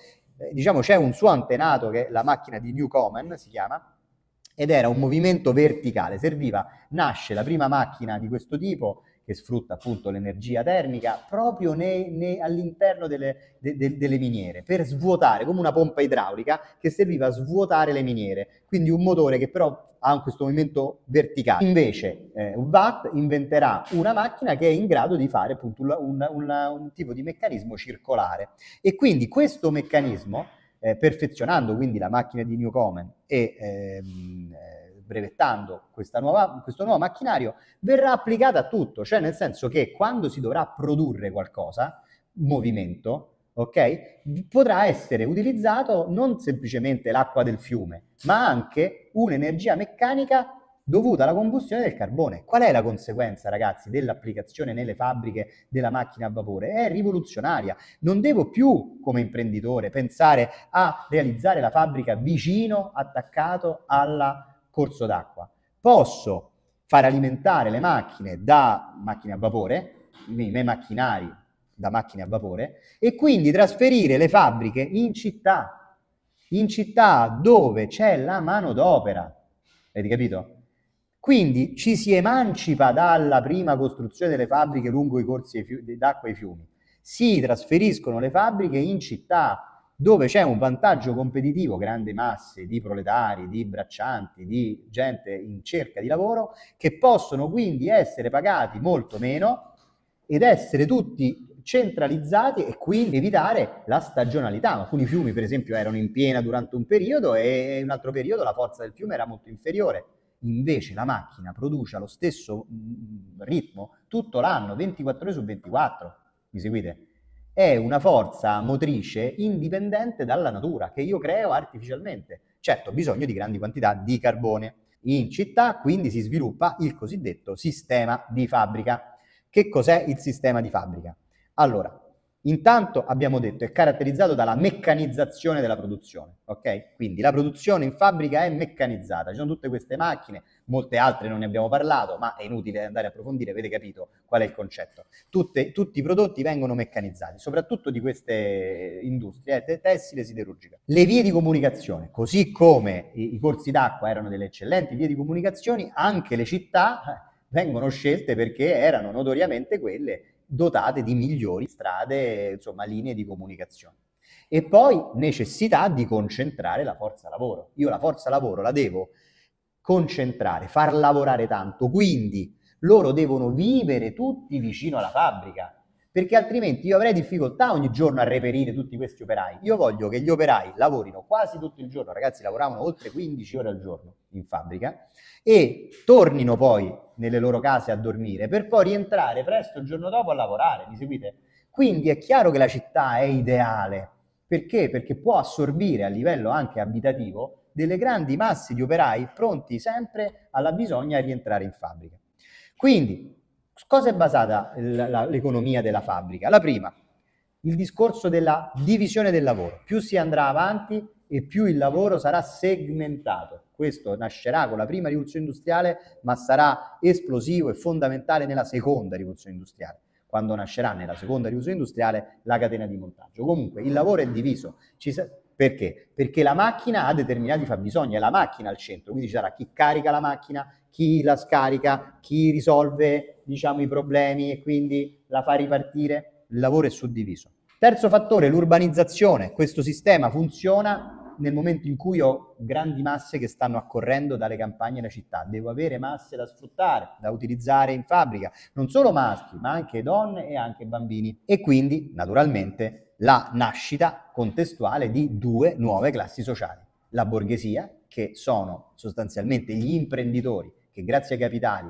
eh, diciamo c'è un suo antenato che è la macchina di Newcomen si chiama, ed era un movimento verticale, serviva, nasce la prima macchina di questo tipo che sfrutta appunto l'energia termica proprio nei, nei, all'interno delle, de, de, delle, miniere per svuotare, come una pompa idraulica che serviva a svuotare le miniere, quindi un motore che però ha questo movimento verticale. Invece eh, inventerà una macchina che è in grado di fare appunto un, un, un, un tipo di meccanismo circolare e quindi questo meccanismo eh, perfezionando quindi la macchina di Newcomen e ehm, eh, brevettando nuova, questo nuovo macchinario, verrà applicata a tutto, cioè nel senso che quando si dovrà produrre qualcosa, movimento, ok? Potrà essere utilizzato non semplicemente l'acqua del fiume, ma anche un'energia meccanica dovuta alla combustione del carbone. Qual è la conseguenza, ragazzi, dell'applicazione nelle fabbriche della macchina a vapore? È rivoluzionaria. Non devo più, come imprenditore, pensare a realizzare la fabbrica vicino, attaccato alla corso d'acqua. Posso far alimentare le macchine da macchine a vapore, i miei macchinari da macchine a vapore, e quindi trasferire le fabbriche in città, in città dove c'è la manodopera. Avete capito? Quindi ci si emancipa dalla prima costruzione delle fabbriche lungo i corsi d'acqua e i fiumi. Si trasferiscono le fabbriche in città, dove c'è un vantaggio competitivo, grandi masse di proletari, di braccianti, di gente in cerca di lavoro, che possono quindi essere pagati molto meno ed essere tutti centralizzati e quindi evitare la stagionalità. Alcuni fiumi, per esempio, erano in piena durante un periodo e in un altro periodo la forza del fiume era molto inferiore. Invece la macchina produce allo stesso mm, ritmo tutto l'anno, 24 ore su 24. Mi seguite? è una forza motrice indipendente dalla natura che io creo artificialmente. Certo, ho bisogno di grandi quantità di carbone. In città quindi si sviluppa il cosiddetto sistema di fabbrica. Che cos'è il sistema di fabbrica? Allora, intanto abbiamo detto è caratterizzato dalla meccanizzazione della produzione, ok? Quindi la produzione in fabbrica è meccanizzata, ci sono tutte queste macchine, molte altre non ne abbiamo parlato, ma è inutile andare a approfondire, avete capito qual è il concetto. Tutte, tutti i prodotti vengono meccanizzati, soprattutto di queste industrie, eh, tessile siderurgica. Le vie di comunicazione, così come i, i corsi d'acqua erano delle eccellenti vie di comunicazione, anche le città eh, vengono scelte perché erano notoriamente quelle dotate di migliori strade, insomma, linee di comunicazione. E poi necessità di concentrare la forza lavoro. Io la forza lavoro la devo concentrare, far lavorare tanto. Quindi loro devono vivere tutti vicino alla fabbrica, perché altrimenti io avrei difficoltà ogni giorno a reperire tutti questi operai. Io voglio che gli operai lavorino quasi tutto il giorno, ragazzi lavoravano oltre 15 ore al giorno in fabbrica, e tornino poi nelle loro case a dormire per poi rientrare presto il giorno dopo a lavorare, mi seguite? Quindi è chiaro che la città è ideale, perché? Perché può assorbire a livello anche abitativo delle grandi masse di operai pronti sempre alla bisogna di rientrare in fabbrica. Quindi, cosa è basata l'economia della fabbrica? La prima, il discorso della divisione del lavoro. Più si andrà avanti e più il lavoro sarà segmentato. Questo nascerà con la prima rivoluzione industriale, ma sarà esplosivo e fondamentale nella seconda rivoluzione industriale quando nascerà nella seconda rivoluzione industriale la catena di montaggio. Comunque il lavoro è diviso, ci, perché? Perché la macchina ha determinati fabbisogni, è la macchina al centro, quindi ci sarà chi carica la macchina, chi la scarica, chi risolve diciamo, i problemi e quindi la fa ripartire, il lavoro è suddiviso. Terzo fattore, l'urbanizzazione. Questo sistema funziona nel momento in cui ho grandi masse che stanno accorrendo dalle campagne alla città. Devo avere masse da sfruttare, da utilizzare in fabbrica, non solo maschi, ma anche donne e anche bambini. E quindi, naturalmente, la nascita contestuale di due nuove classi sociali, la borghesia, che sono sostanzialmente gli imprenditori che grazie ai capitali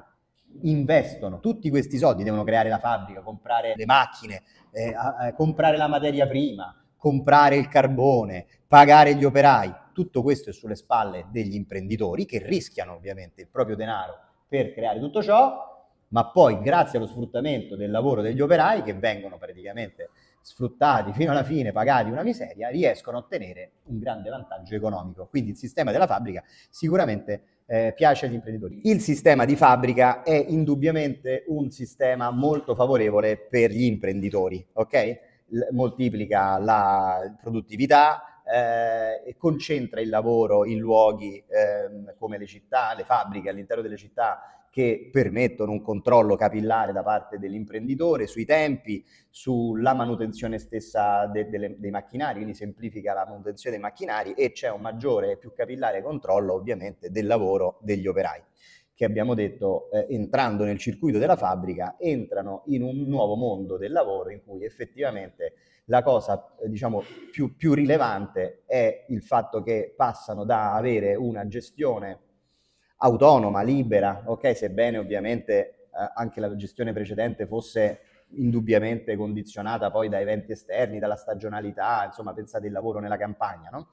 investono tutti questi soldi, devono creare la fabbrica, comprare le macchine, eh, eh, comprare la materia prima, comprare il carbone, pagare gli operai, tutto questo è sulle spalle degli imprenditori che rischiano ovviamente il proprio denaro per creare tutto ciò, ma poi grazie allo sfruttamento del lavoro degli operai che vengono praticamente sfruttati fino alla fine, pagati una miseria, riescono a ottenere un grande vantaggio economico. Quindi il sistema della fabbrica sicuramente eh, piace agli imprenditori. Il sistema di fabbrica è indubbiamente un sistema molto favorevole per gli imprenditori, ok? L- moltiplica la produttività, eh, concentra il lavoro in luoghi eh, come le città, le fabbriche all'interno delle città che permettono un controllo capillare da parte dell'imprenditore sui tempi, sulla manutenzione stessa de, de, de, dei macchinari, quindi semplifica la manutenzione dei macchinari e c'è un maggiore e più capillare controllo ovviamente del lavoro degli operai che abbiamo detto eh, entrando nel circuito della fabbrica entrano in un nuovo mondo del lavoro in cui effettivamente la cosa eh, diciamo più, più rilevante è il fatto che passano da avere una gestione autonoma, libera, ok? Sebbene ovviamente eh, anche la gestione precedente fosse indubbiamente condizionata poi da eventi esterni, dalla stagionalità, insomma pensate il lavoro nella campagna, no?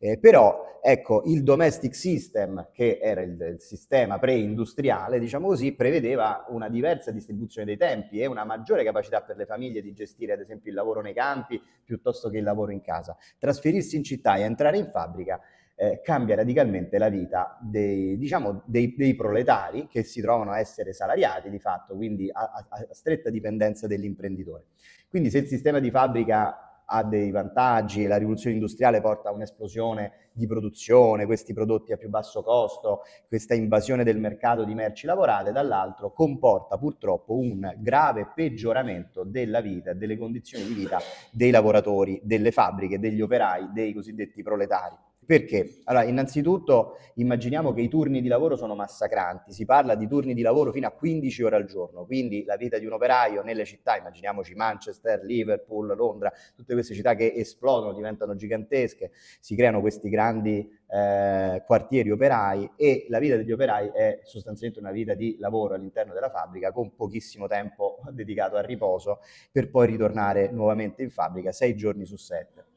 Eh, però ecco il domestic system che era il, il sistema pre-industriale, diciamo così, prevedeva una diversa distribuzione dei tempi e una maggiore capacità per le famiglie di gestire ad esempio il lavoro nei campi piuttosto che il lavoro in casa. Trasferirsi in città e entrare in fabbrica eh, cambia radicalmente la vita dei, diciamo, dei, dei, proletari che si trovano a essere salariati di fatto, quindi a, a, a stretta dipendenza dell'imprenditore. Quindi se il sistema di fabbrica ha dei vantaggi, la rivoluzione industriale porta a un'esplosione di produzione, questi prodotti a più basso costo, questa invasione del mercato di merci lavorate, dall'altro comporta purtroppo un grave peggioramento della vita, delle condizioni di vita dei lavoratori, delle fabbriche, degli operai, dei cosiddetti proletari. Perché? Allora, innanzitutto immaginiamo che i turni di lavoro sono massacranti, si parla di turni di lavoro fino a 15 ore al giorno, quindi la vita di un operaio nelle città, immaginiamoci Manchester, Liverpool, Londra, tutte queste città che esplodono, diventano gigantesche, si creano questi grandi eh, quartieri operai e la vita degli operai è sostanzialmente una vita di lavoro all'interno della fabbrica con pochissimo tempo dedicato al riposo per poi ritornare nuovamente in fabbrica sei giorni su sette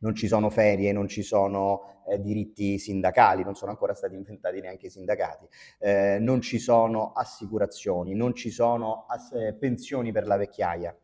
non ci sono ferie, non ci sono eh, diritti sindacali, non sono ancora stati inventati neanche i sindacati, eh, non ci sono assicurazioni, non ci sono ass- eh, pensioni per la vecchiaia,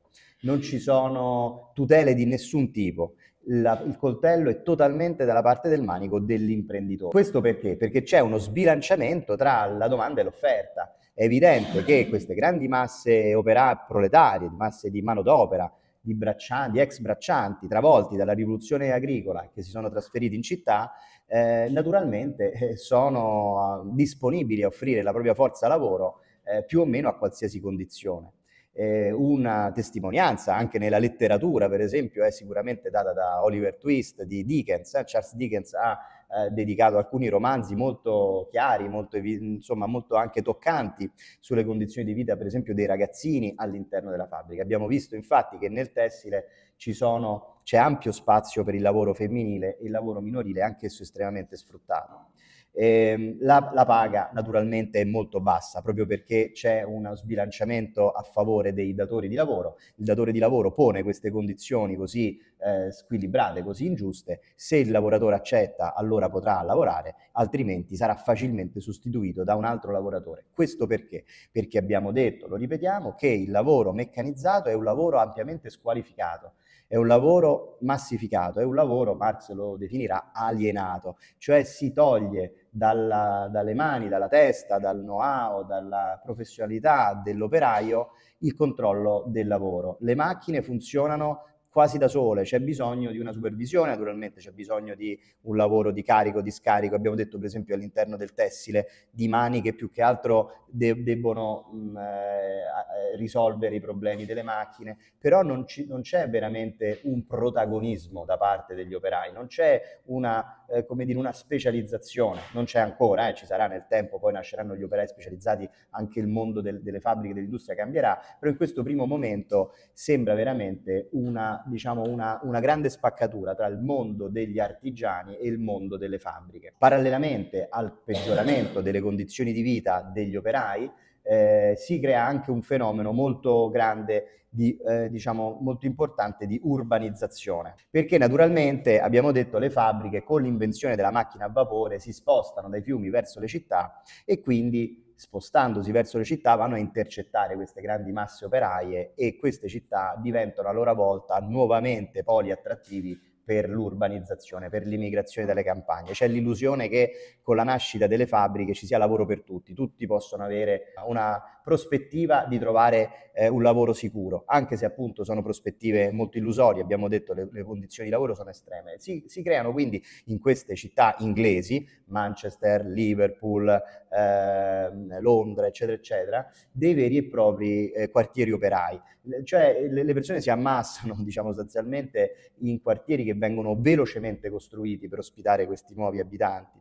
non ci sono tutele di nessun tipo. La, il coltello è totalmente dalla parte del manico dell'imprenditore. Questo perché? Perché c'è uno sbilanciamento tra la domanda e l'offerta. È evidente che queste grandi masse opera, proletarie, masse di manodopera, di, braccianti, ex braccianti travolti dalla rivoluzione agricola che si sono trasferiti in città, eh, naturalmente eh, sono ah, disponibili a offrire la propria forza lavoro eh, più o meno a qualsiasi condizione. Eh, una testimonianza anche nella letteratura, per esempio, è sicuramente data da Oliver Twist di Dickens. Eh, Charles Dickens ha eh, dedicato alcuni romanzi molto chiari, molto, insomma, molto anche toccanti sulle condizioni di vita, per esempio, dei ragazzini all'interno della fabbrica. Abbiamo visto infatti che nel tessile sono, c'è ampio spazio per il lavoro femminile e il lavoro minorile, anche esso estremamente sfruttato. Eh, la, la, paga naturalmente è molto bassa proprio perché c'è uno sbilanciamento a favore dei datori di lavoro. Il datore di lavoro pone queste condizioni così eh, squilibrate, così ingiuste. Se il lavoratore accetta, allora potrà lavorare, altrimenti sarà facilmente sostituito da un altro lavoratore. Questo perché? Perché abbiamo detto, lo ripetiamo, che il lavoro meccanizzato è un lavoro ampiamente squalificato è un lavoro massificato, è un lavoro, Marx lo definirà, alienato, cioè si toglie dalla, dalle mani, dalla testa, dal know-how, dalla professionalità dell'operaio il controllo del lavoro. Le macchine funzionano quasi da sole, c'è bisogno di una supervisione, naturalmente c'è bisogno di un lavoro di carico, di scarico, abbiamo detto per esempio all'interno del tessile di mani che più che altro de- debbono mh, eh, eh, risolvere i problemi delle macchine, però non, ci, non c'è veramente un protagonismo da parte degli operai, non c'è una eh, come dire, una specializzazione, non c'è ancora, eh, ci sarà nel tempo, poi nasceranno gli operai specializzati, anche il mondo del, delle fabbriche, dell'industria cambierà, però in questo primo momento sembra veramente una, diciamo, una, una grande spaccatura tra il mondo degli artigiani e il mondo delle fabbriche. Parallelamente al peggioramento delle condizioni di vita degli operai, eh, si crea anche un fenomeno molto grande, di, eh, diciamo molto importante di urbanizzazione, perché naturalmente abbiamo detto le fabbriche con l'invenzione della macchina a vapore si spostano dai fiumi verso le città e quindi spostandosi verso le città vanno a intercettare queste grandi masse operaie e queste città diventano a loro volta nuovamente poli attrattivi per l'urbanizzazione, per l'immigrazione dalle campagne. C'è l'illusione che con la nascita delle fabbriche ci sia lavoro per tutti, tutti possono avere una prospettiva di trovare eh, un lavoro sicuro, anche se appunto sono prospettive molto illusorie, abbiamo detto le, le condizioni di lavoro sono estreme. Si, si, creano quindi in queste città inglesi, Manchester, Liverpool, eh, Londra, eccetera, eccetera, dei veri e propri eh, quartieri operai. Cioè le, le persone si ammassano, diciamo sostanzialmente, in quartieri che vengono velocemente costruiti per ospitare questi nuovi abitanti,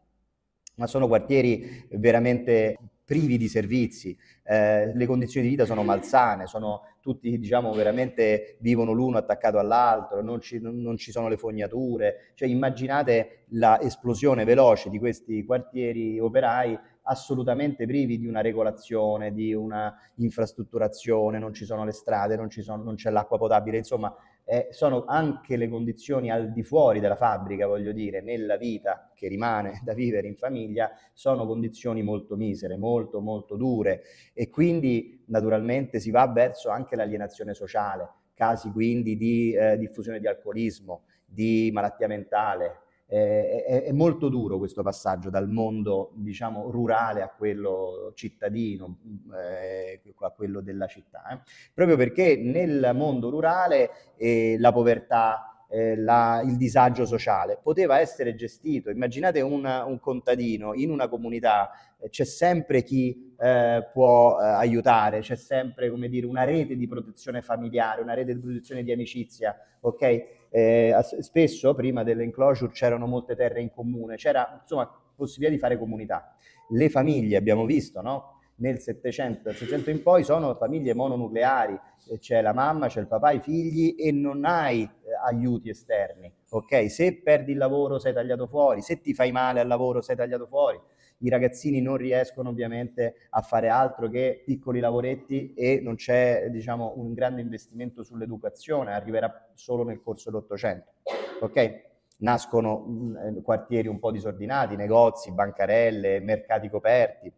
ma sono quartieri veramente privi di servizi, eh, le condizioni di vita sono malsane, sono tutti diciamo veramente vivono l'uno attaccato all'altro, non ci, non ci sono le fognature, cioè immaginate l'esplosione veloce di questi quartieri operai assolutamente privi di una regolazione, di una infrastrutturazione, non ci sono le strade, non, sono, non c'è l'acqua potabile, insomma eh, sono anche le condizioni al di fuori della fabbrica, voglio dire, nella vita che rimane da vivere in famiglia, sono condizioni molto misere, molto molto dure e quindi naturalmente si va verso anche l'alienazione sociale, casi quindi di eh, diffusione di alcolismo, di malattia mentale, eh, è, è, molto duro questo passaggio dal mondo, diciamo, rurale a quello cittadino, eh, a quello della città, eh. proprio perché nel mondo rurale eh, la povertà eh, la, il disagio sociale, poteva essere gestito. Immaginate una, un contadino in una comunità, c'è sempre chi eh, può eh, aiutare, c'è sempre come dire, una rete di protezione familiare, una rete di protezione di amicizia, ok? eh, spesso prima dell'enclosure c'erano molte terre in comune, c'era insomma possibilità di fare comunità. Le famiglie, abbiamo visto, no? nel 700, dal 600 in poi sono famiglie mononucleari, eh, c'è la mamma, c'è il papà, i figli e non hai eh, aiuti esterni, ok? Se perdi il lavoro sei tagliato fuori, se ti fai male al lavoro sei tagliato fuori, i ragazzini non riescono ovviamente a fare altro che piccoli lavoretti e non c'è diciamo, un grande investimento sull'educazione, arriverà solo nel corso dell'Ottocento. Okay? Nascono mm, quartieri un po' disordinati, negozi, bancarelle, mercati coperti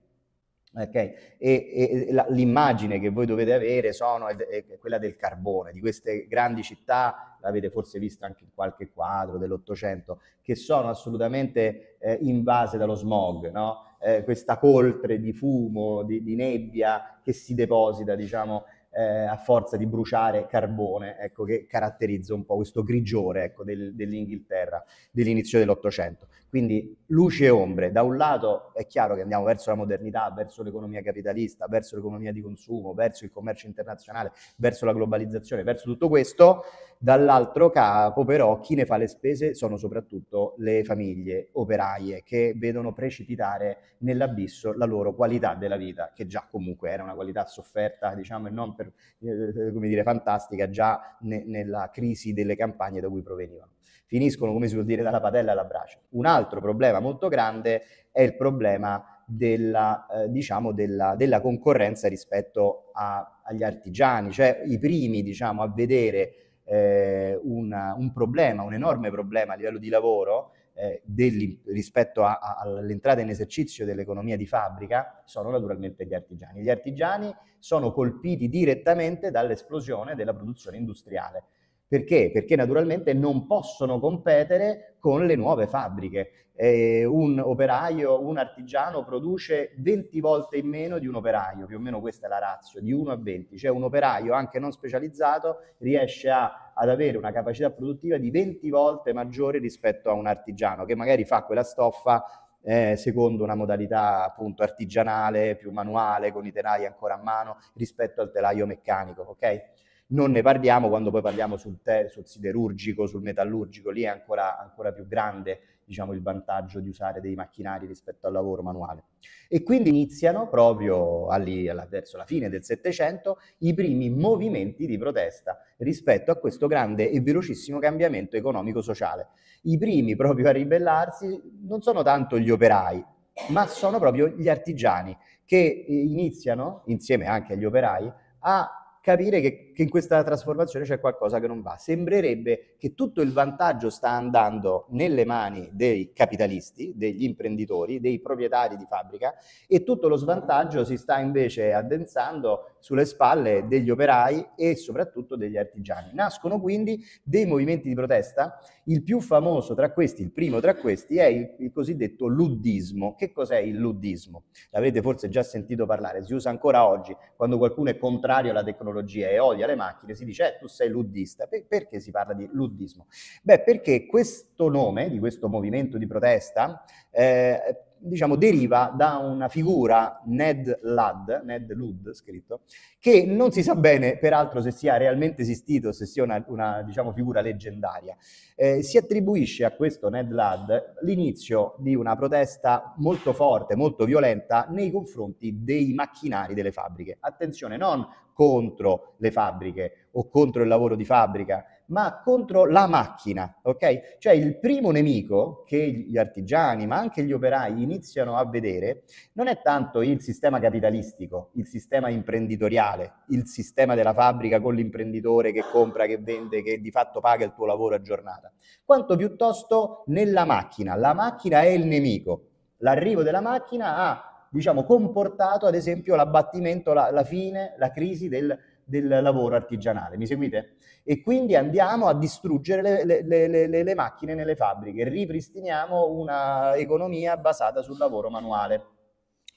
Okay. E, e la, l'immagine che voi dovete avere sono, è, è quella del carbone, di queste grandi città, l'avete forse vista anche in qualche quadro dell'Ottocento, che sono assolutamente eh, invase dallo smog, no? eh, questa coltre di fumo, di, di nebbia che si deposita diciamo, eh, a forza di bruciare carbone, ecco, che caratterizza un po' questo grigiore ecco, del, dell'Inghilterra dell'inizio dell'Ottocento. Quindi luci e ombre, da un lato è chiaro che andiamo verso la modernità, verso l'economia capitalista, verso l'economia di consumo, verso il commercio internazionale, verso la globalizzazione, verso tutto questo, dall'altro capo però chi ne fa le spese sono soprattutto le famiglie operaie che vedono precipitare nell'abisso la loro qualità della vita, che già comunque era una qualità sofferta, diciamo, e non per, eh, come dire, fantastica già ne- nella crisi delle campagne da cui provenivano finiscono, come si vuol dire, dalla padella alla brace. Un altro problema molto grande è il problema della, eh, diciamo della, della, concorrenza rispetto a, agli artigiani, cioè i primi diciamo, a vedere eh, una, un problema, un enorme problema a livello di lavoro eh, del, rispetto a, a, all'entrata in esercizio dell'economia di fabbrica sono naturalmente gli artigiani. Gli artigiani sono colpiti direttamente dall'esplosione della produzione industriale perché? Perché naturalmente non possono competere con le nuove fabbriche. Eh, un operaio, un artigiano produce 20 volte in meno di un operaio, più o meno questa è la razza, di 1 a 20, cioè un operaio anche non specializzato riesce a, ad avere una capacità produttiva di 20 volte maggiore rispetto a un artigiano che magari fa quella stoffa eh, secondo una modalità appunto artigianale, più manuale, con i telai ancora a mano rispetto al telaio meccanico, ok? non ne parliamo quando poi parliamo sul, te, sul siderurgico, sul metallurgico, lì è ancora, ancora più grande diciamo, il vantaggio di usare dei macchinari rispetto al lavoro manuale. E quindi iniziano proprio allì, alla, verso la fine del Settecento i primi movimenti di protesta rispetto a questo grande e velocissimo cambiamento economico-sociale. I primi proprio a ribellarsi non sono tanto gli operai, ma sono proprio gli artigiani che eh, iniziano, insieme anche agli operai, a capire che che in questa trasformazione c'è qualcosa che non va. Sembrerebbe che tutto il vantaggio sta andando nelle mani dei capitalisti, degli imprenditori, dei proprietari di fabbrica e tutto lo svantaggio si sta invece addensando sulle spalle degli operai e soprattutto degli artigiani. Nascono quindi dei movimenti di protesta, il più famoso tra questi, il primo tra questi è il, il cosiddetto luddismo. Che cos'è il luddismo? L'avrete forse già sentito parlare, si usa ancora oggi quando qualcuno è contrario alla tecnologia e odia odia le macchine, si dice eh, tu sei luddista. Per- perché si parla di luddismo? Beh, perché questo nome di questo movimento di protesta eh, diciamo, deriva da una figura Ned Ludd, Ned Ludd scritto, che non si sa bene peraltro se sia realmente esistito, se sia una, una diciamo, figura leggendaria. Eh, si attribuisce a questo Ned Ludd l'inizio di una protesta molto forte, molto violenta nei confronti dei macchinari delle fabbriche. Attenzione, non contro le fabbriche o contro il lavoro di fabbrica, ma contro la macchina, ok? Cioè il primo nemico che gli artigiani, ma anche gli operai iniziano a vedere, non è tanto il sistema capitalistico, il sistema imprenditoriale, il sistema della fabbrica con l'imprenditore che compra, che vende, che di fatto paga il tuo lavoro a giornata, quanto piuttosto nella macchina. La macchina è il nemico. L'arrivo della macchina ha diciamo, comportato ad esempio l'abbattimento, la, la fine, la crisi del, del, lavoro artigianale. Mi seguite? E quindi andiamo a distruggere le, le, le, le macchine nelle fabbriche, ripristiniamo un'economia basata sul lavoro manuale,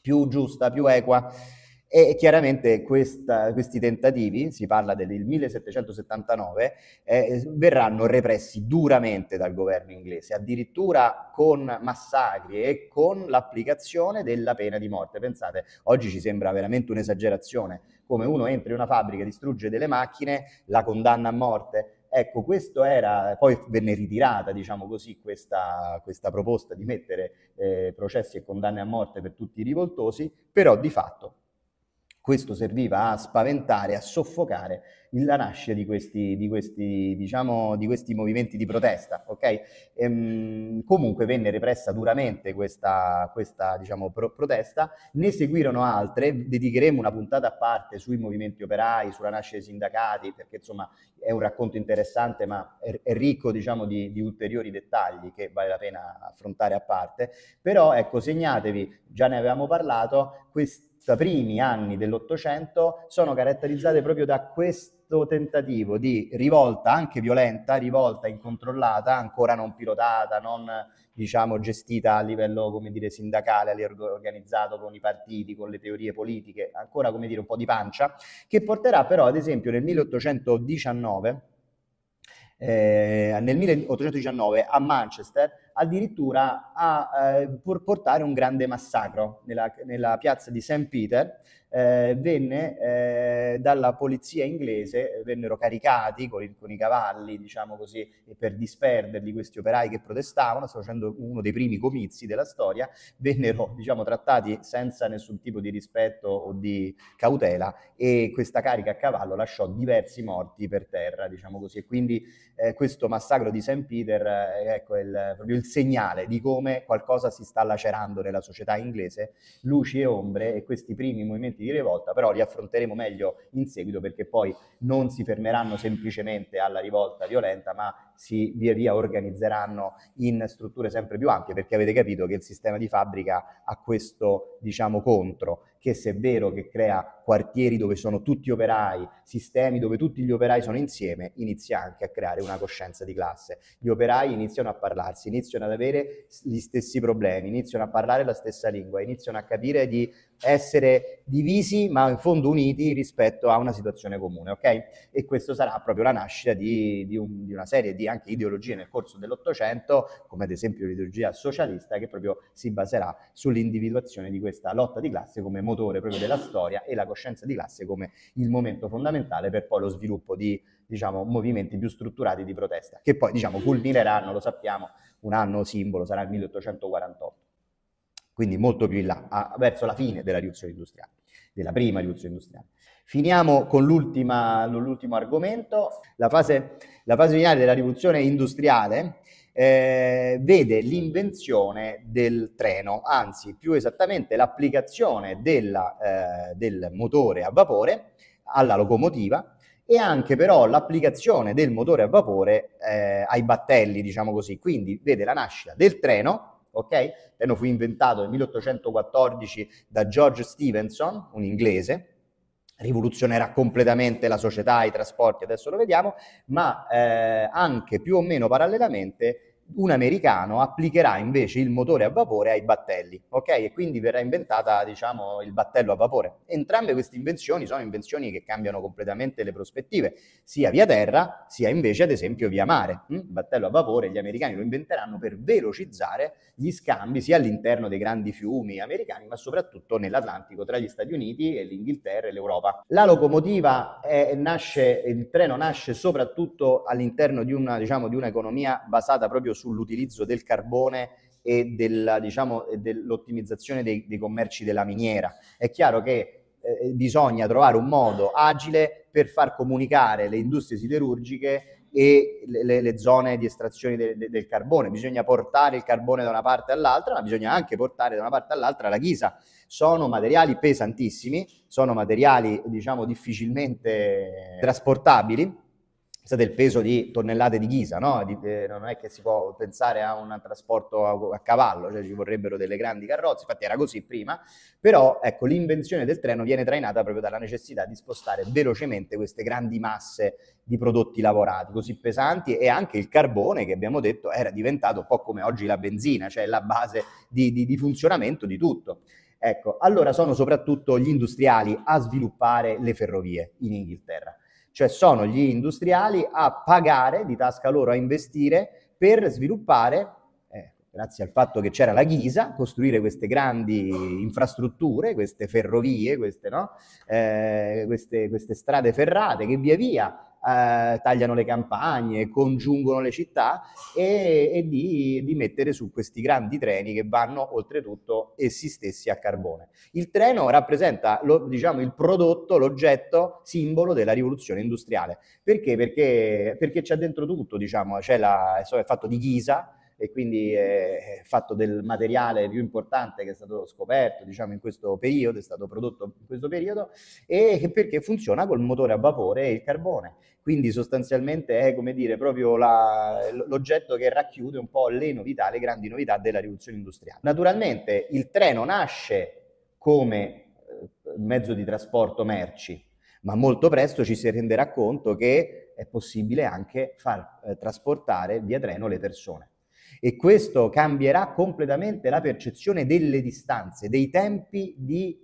più giusta, più equa. E chiaramente questa, questi tentativi, si parla del 1779, eh, verranno repressi duramente dal governo inglese, addirittura con massacri e con l'applicazione della pena di morte. Pensate, oggi ci sembra veramente un'esagerazione, come uno entra in una fabbrica, e distrugge delle macchine, la condanna a morte. Ecco, questo era, poi venne ritirata, diciamo così, questa, questa proposta di mettere eh, processi e condanne a morte per tutti i rivoltosi, però di fatto questo serviva a spaventare, a soffocare la nascita di questi, di questi, diciamo, di questi movimenti di protesta. Okay? Ehm, comunque venne repressa duramente questa, questa diciamo, pro- protesta, ne seguirono altre, dedicheremo una puntata a parte sui movimenti operai, sulla nascita dei sindacati, perché insomma è un racconto interessante ma è, è ricco diciamo, di, di, ulteriori dettagli che vale la pena affrontare a parte. Però ecco, segnatevi, già ne avevamo parlato, questi cioè, primi anni dell'Ottocento sono caratterizzate proprio da questo tentativo di rivolta anche violenta, rivolta incontrollata, ancora non pilotata, non diciamo, gestita a livello come dire, sindacale, organizzato con i partiti, con le teorie politiche, ancora come dire, un po' di pancia, che porterà però ad esempio nel 1819, eh, nel 1819 a Manchester addirittura a eh, portare un grande massacro nella, nella piazza di St. Peter eh, venne eh, dalla polizia inglese, eh, vennero caricati con i, con i cavalli, diciamo così, per disperderli questi operai che protestavano, sto facendo uno dei primi comizi della storia, vennero diciamo, trattati senza nessun tipo di rispetto o di cautela e questa carica a cavallo lasciò diversi morti per terra, diciamo così, e quindi eh, questo massacro di St. Peter eh, ecco, è il, proprio il segnale di come qualcosa si sta lacerando nella società inglese, luci e ombre e questi primi movimenti di rivolta, però li affronteremo meglio in seguito perché poi non si fermeranno semplicemente alla rivolta violenta, ma si via via organizzeranno in strutture sempre più ampie perché avete capito che il sistema di fabbrica ha questo, diciamo, contro, che se è vero che crea quartieri dove sono tutti operai, sistemi dove tutti gli operai sono insieme, inizia anche a creare una coscienza di classe. Gli operai iniziano a parlarsi, iniziano ad avere gli stessi problemi, iniziano a parlare la stessa lingua, iniziano a capire di essere divisi ma in fondo uniti rispetto a una situazione comune, ok? E questo sarà proprio la nascita di, di, un, di una serie di anche ideologie nel corso dell'Ottocento, come ad esempio l'ideologia socialista, che proprio si baserà sull'individuazione di questa lotta di classe come motore proprio della storia e la coscienza di classe come il momento fondamentale per poi lo sviluppo di diciamo, movimenti più strutturati di protesta, che poi diciamo, culmineranno, lo sappiamo, un anno simbolo sarà il 1848 quindi molto più in là, a, verso la fine della rivoluzione industriale, della prima rivoluzione industriale. Finiamo con l'ultimo argomento, la fase, la fase, finale della rivoluzione industriale eh, vede l'invenzione del treno, anzi più esattamente l'applicazione della, eh, del motore a vapore alla locomotiva e anche però l'applicazione del motore a vapore eh, ai battelli, diciamo così, quindi vede la nascita del treno ok? Il fu inventato nel 1814 da George Stevenson, un inglese, rivoluzionerà completamente la società, i trasporti, adesso lo vediamo, ma eh, anche più o meno parallelamente un americano applicherà invece il motore a vapore ai battelli, ok? E quindi verrà inventata, diciamo, il battello a vapore. Entrambe queste invenzioni sono invenzioni che cambiano completamente le prospettive, sia via terra, sia invece, ad esempio, via mare. Hm? Il battello a vapore gli americani lo inventeranno per velocizzare gli scambi sia all'interno dei grandi fiumi americani, ma soprattutto nell'Atlantico tra gli Stati Uniti e l'Inghilterra e l'Europa. La locomotiva è, nasce, il treno nasce soprattutto all'interno di una, diciamo, di un'economia basata proprio sull'utilizzo del carbone e della, diciamo, dell'ottimizzazione dei, dei commerci della miniera. È chiaro che eh, bisogna trovare un modo agile per far comunicare le industrie siderurgiche e le, le, le zone di estrazione de, de, del carbone. Bisogna portare il carbone da una parte all'altra, ma bisogna anche portare da una parte all'altra la ghisa. Sono materiali pesantissimi, sono materiali diciamo difficilmente trasportabili pensate il peso di tonnellate di ghisa, no? di, eh, non è che si può pensare a un trasporto a, a, cavallo, cioè ci vorrebbero delle grandi carrozze, infatti era così prima, però ecco, l'invenzione del treno viene trainata proprio dalla necessità di spostare velocemente queste grandi masse di prodotti lavorati, così pesanti e anche il carbone che abbiamo detto era diventato un po' come oggi la benzina, cioè la base di, di, di funzionamento di tutto. Ecco, allora sono soprattutto gli industriali a sviluppare le ferrovie in Inghilterra cioè sono gli industriali a pagare di tasca loro, a investire per sviluppare, eh, grazie al fatto che c'era la ghisa, costruire queste grandi infrastrutture, queste ferrovie, queste, no? eh, queste, queste strade ferrate che via via eh, tagliano le campagne, congiungono le città e, e di, di, mettere su questi grandi treni che vanno oltretutto essi stessi a carbone. Il treno rappresenta lo, diciamo, il prodotto, l'oggetto, simbolo della rivoluzione industriale. Perché? Perché, perché c'è dentro tutto, diciamo, c'è la, è fatto di ghisa, e quindi è fatto del materiale più importante che è stato scoperto diciamo, in questo periodo, è stato prodotto in questo periodo, e perché funziona col motore a vapore e il carbone. Quindi sostanzialmente è come dire proprio la, l'oggetto che racchiude un po' le novità, le grandi novità della rivoluzione industriale. Naturalmente il treno nasce come eh, mezzo di trasporto merci, ma molto presto ci si renderà conto che è possibile anche far eh, trasportare via treno le persone e questo cambierà completamente la percezione delle distanze, dei tempi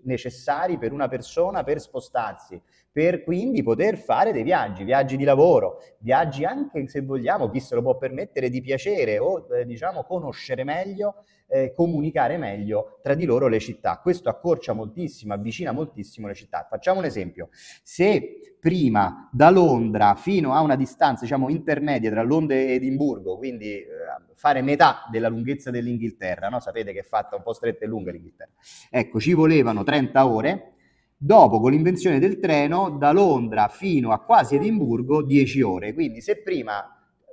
necessari per una persona per spostarsi per quindi poter fare dei viaggi, viaggi di lavoro, viaggi anche se vogliamo, chi se lo può permettere di piacere o eh, diciamo conoscere meglio, eh, comunicare meglio tra di loro le città. Questo accorcia moltissimo, avvicina moltissimo le città. Facciamo un esempio, se prima da Londra fino a una distanza diciamo intermedia tra Londra e Edimburgo, quindi eh, fare metà della lunghezza dell'Inghilterra, no? sapete che è fatta un po' stretta e lunga l'Inghilterra, ecco ci volevano 30 ore, Dopo, con l'invenzione del treno, da Londra fino a quasi Edimburgo 10 ore. Quindi se prima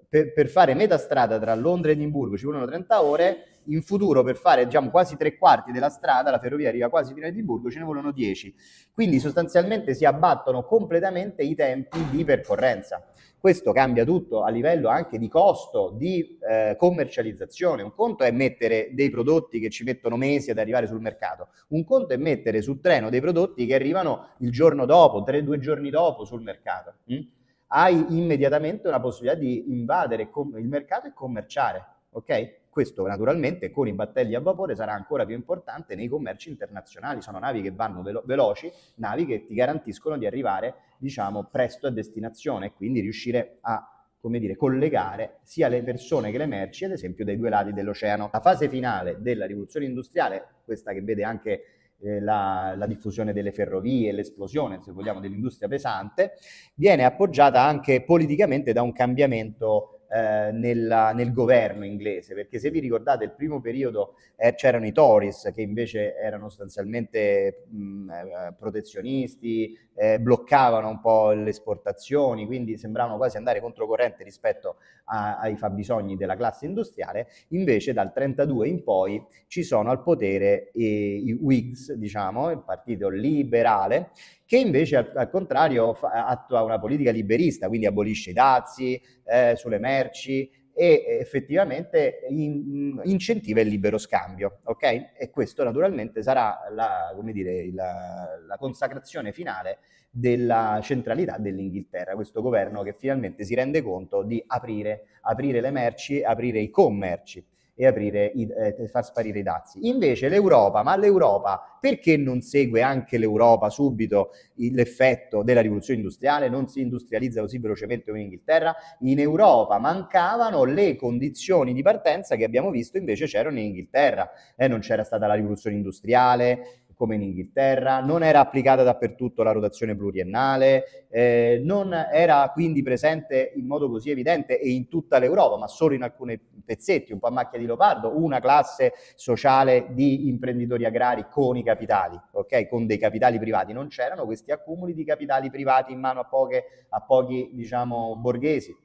per, per, fare metà strada tra Londra e Edimburgo ci vogliono 30 ore, in futuro per fare diciamo, quasi tre quarti della strada, la ferrovia arriva quasi fino a Edimburgo, ce ne vogliono 10. Quindi sostanzialmente si abbattono completamente i tempi di percorrenza. Questo cambia tutto a livello anche di costo, di eh, commercializzazione. Un conto è mettere dei prodotti che ci mettono mesi ad arrivare sul mercato, un conto è mettere sul treno dei prodotti che arrivano il giorno dopo, tre, due giorni dopo sul mercato. Mm? hai immediatamente una possibilità di invadere il mercato e commerciare, ok? Questo naturalmente con i battelli a vapore sarà ancora più importante nei commerci internazionali, sono navi che vanno velo- veloci, navi che ti garantiscono di arrivare, diciamo, presto a destinazione e quindi riuscire a come dire, collegare sia le persone che le merci, ad esempio, dai due lati dell'oceano. La fase finale della rivoluzione industriale, questa che vede anche eh, la, la, diffusione delle ferrovie, l'esplosione, se vogliamo, dell'industria pesante, viene appoggiata anche politicamente da un cambiamento eh, nella, nel governo inglese, perché se vi ricordate il primo periodo eh, c'erano i Tories che invece erano sostanzialmente mh, eh, protezionisti, eh, bloccavano un po' le esportazioni, quindi sembravano quasi andare controcorrente rispetto a, ai fabbisogni della classe industriale, invece dal 32 in poi ci sono al potere i, eh, i Whigs, diciamo, il partito liberale, che invece al, contrario fa, attua una politica liberista, quindi abolisce i dazi eh, sulle merci e effettivamente in, incentiva il libero scambio, ok? E questo naturalmente sarà la, dire, la, la consacrazione finale della centralità dell'Inghilterra, questo governo che finalmente si rende conto di aprire, aprire le merci, aprire i commerci e aprire i, eh, far sparire i dazi. Invece l'Europa, ma l'Europa perché non segue anche l'Europa subito l'effetto della rivoluzione industriale, non si industrializza così velocemente come in Inghilterra? In Europa mancavano le condizioni di partenza che abbiamo visto invece c'erano in Inghilterra, eh, non c'era stata la rivoluzione industriale, come in Inghilterra, non era applicata dappertutto la rotazione pluriennale, eh, non era quindi presente in modo così evidente e in tutta l'Europa, ma solo in alcuni pezzetti, un po' a macchia di leopardo, una classe sociale di imprenditori agrari con i capitali, okay? con dei capitali privati. Non c'erano questi accumuli di capitali privati in mano a, poche, a pochi diciamo, borghesi.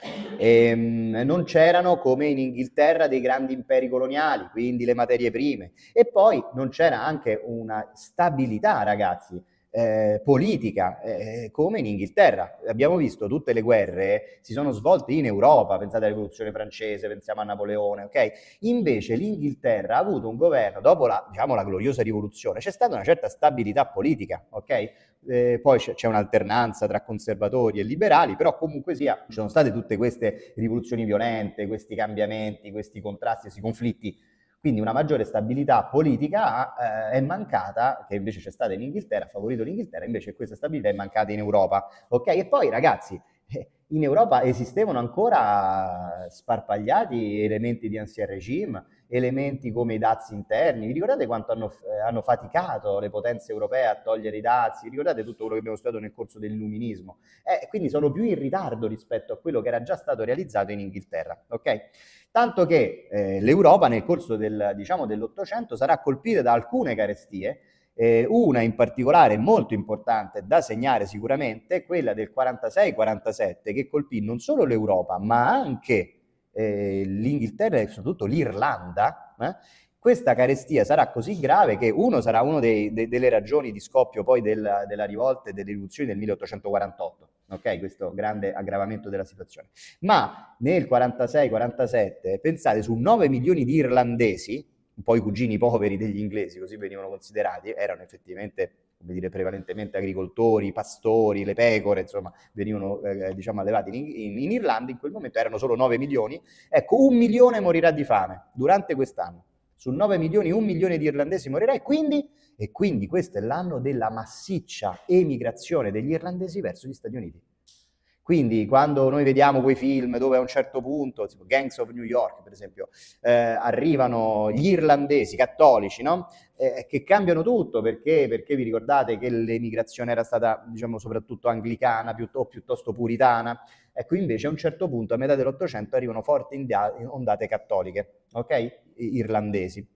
E, ehm, non c'erano come in Inghilterra dei grandi imperi coloniali, quindi le materie prime. E poi non c'era anche una stabilità, ragazzi eh, politica, eh, come in Inghilterra. Abbiamo visto tutte le guerre si sono svolte in Europa, pensate alla rivoluzione francese, pensiamo a Napoleone, ok? Invece l'Inghilterra ha avuto un governo, dopo la, diciamo, la gloriosa rivoluzione, c'è stata una certa stabilità politica, ok? Eh, poi c'è, c'è, un'alternanza tra conservatori e liberali, però comunque sia, ci sono state tutte queste rivoluzioni violente, questi cambiamenti, questi contrasti, questi conflitti quindi una maggiore stabilità politica eh, è mancata, che invece c'è stata in Inghilterra, ha favorito l'Inghilterra, invece questa stabilità è mancata in Europa. Ok? E poi ragazzi, in Europa esistevano ancora sparpagliati elementi di ancien regime, elementi come i dazi interni. Vi ricordate quanto hanno, hanno, faticato le potenze europee a togliere i dazi? Vi ricordate tutto quello che abbiamo studiato nel corso dell'illuminismo? Eh, quindi sono più in ritardo rispetto a quello che era già stato realizzato in Inghilterra. Okay? Tanto che eh, l'Europa nel corso del, diciamo, dell'Ottocento sarà colpita da alcune carestie, eh, una in particolare molto importante da segnare sicuramente, è quella del 46-47, che colpì non solo l'Europa, ma anche eh, l'Inghilterra e soprattutto l'Irlanda. Eh? Questa carestia sarà così grave che uno sarà una delle ragioni di scoppio poi della, della rivolta e delle rivoluzioni del 1848, ok? Questo grande aggravamento della situazione. Ma nel 46-47, pensate, su 9 milioni di irlandesi, un po' i cugini poveri degli inglesi, così venivano considerati, erano effettivamente come dire, prevalentemente agricoltori, pastori, le pecore, insomma, venivano eh, eh diciamo, allevati in, in, in, Irlanda, in quel momento erano solo 9 milioni, ecco, un milione morirà di fame durante quest'anno, su 9 milioni un milione di irlandesi morirà e quindi, e quindi questo è l'anno della massiccia emigrazione degli irlandesi verso gli Stati Uniti. Quindi quando noi vediamo quei film dove a un certo punto, tipo Gangs of New York per esempio, eh, arrivano gli irlandesi cattolici, no? eh, che cambiano tutto perché, perché, vi ricordate che l'emigrazione era stata diciamo soprattutto anglicana piuttosto, o piuttosto puritana, ecco invece a un certo punto a metà dell'Ottocento arrivano forti india- ondate cattoliche, ok? Irlandesi.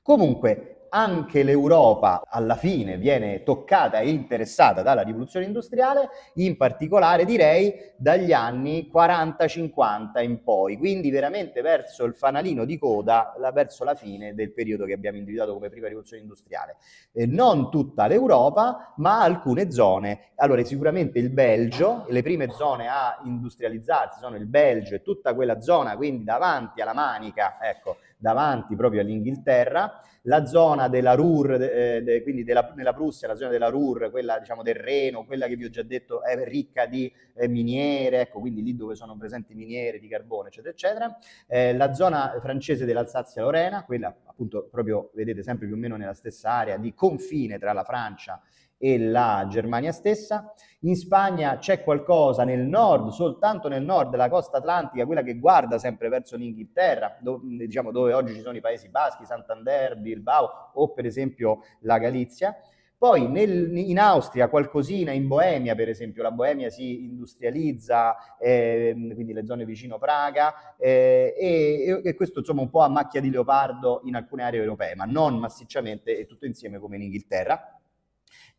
Comunque, anche l'Europa alla fine viene toccata e interessata dalla rivoluzione industriale, in particolare direi dagli anni 40-50 in poi, quindi veramente verso il fanalino di coda, la, verso la fine del periodo che abbiamo individuato come prima rivoluzione industriale. Eh, non tutta l'Europa, ma alcune zone. Allora sicuramente il Belgio, le prime zone a industrializzarsi sono il Belgio e tutta quella zona, quindi davanti alla Manica, ecco, davanti proprio all'Inghilterra, la zona della Ruhr, de, eh, de, quindi della, nella Prussia, la zona della Ruhr, quella diciamo del Reno, quella che vi ho già detto è ricca di eh, miniere, ecco, quindi lì dove sono presenti miniere di carbone, eccetera, eccetera, eh, la zona francese dell'Alsazia-Lorena, quella appunto proprio, vedete, sempre più o meno nella stessa area di confine tra la Francia e e la Germania stessa. In Spagna c'è qualcosa nel nord, soltanto nel nord della costa atlantica, quella che guarda sempre verso l'Inghilterra, dove, diciamo, dove oggi ci sono i Paesi Baschi, Santander, Bilbao o per esempio la Galizia. Poi nel, in Austria qualcosina, in Boemia per esempio, la Boemia si industrializza, eh, quindi le zone vicino Praga, eh, e, e, questo insomma un po' a macchia di leopardo in alcune aree europee, ma non massicciamente e tutto insieme come in Inghilterra.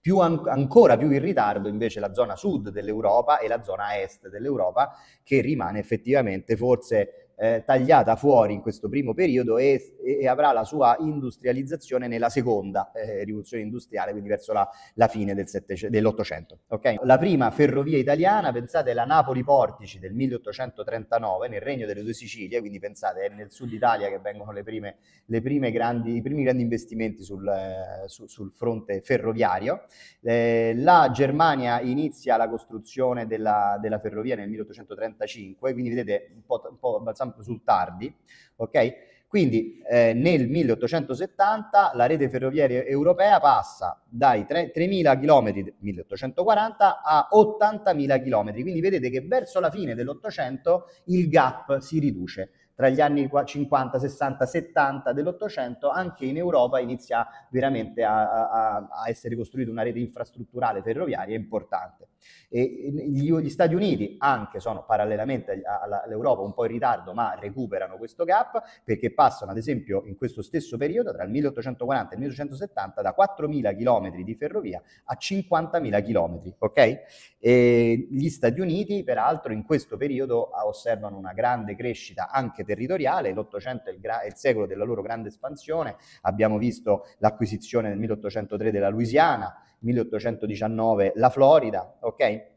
Più an- ancora più in ritardo invece la zona sud dell'Europa e la zona est dell'Europa che rimane effettivamente forse eh, tagliata fuori in questo primo periodo e, e, avrà la sua industrializzazione nella seconda eh, rivoluzione industriale, quindi verso la, la fine del settece- dell'Ottocento. Okay? La prima ferrovia italiana, pensate, è la Napoli Portici del 1839 nel Regno delle Due Sicilie, quindi pensate è nel sud Italia che vengono le prime, le prime grandi, i primi grandi investimenti sul, eh, su, sul fronte ferroviario. Eh, la Germania inizia la costruzione della, della, ferrovia nel 1835, quindi vedete un po', un po' balzando sul tardi, ok? Quindi eh, nel 1870 la rete ferroviaria europea passa dai 3, 3.000 km 1840 a 80.000 km, quindi vedete che verso la fine dell'Ottocento il gap si riduce. Tra gli anni 50, 60, 70 dell'Ottocento anche in Europa inizia veramente a, a, a essere costruita una rete infrastrutturale ferroviaria importante. E gli Stati Uniti anche sono parallelamente all'Europa un po' in ritardo, ma recuperano questo gap perché passano ad esempio in questo stesso periodo tra il 1840 e il 1870 da 4.000 km di ferrovia a 50.000 km, ok? E gli Stati Uniti peraltro in questo periodo ah, osservano una grande crescita anche territoriale, l'Ottocento è il, gra- è il secolo della loro grande espansione, abbiamo visto l'acquisizione nel 1803 della Louisiana, 1819 la Florida, ok?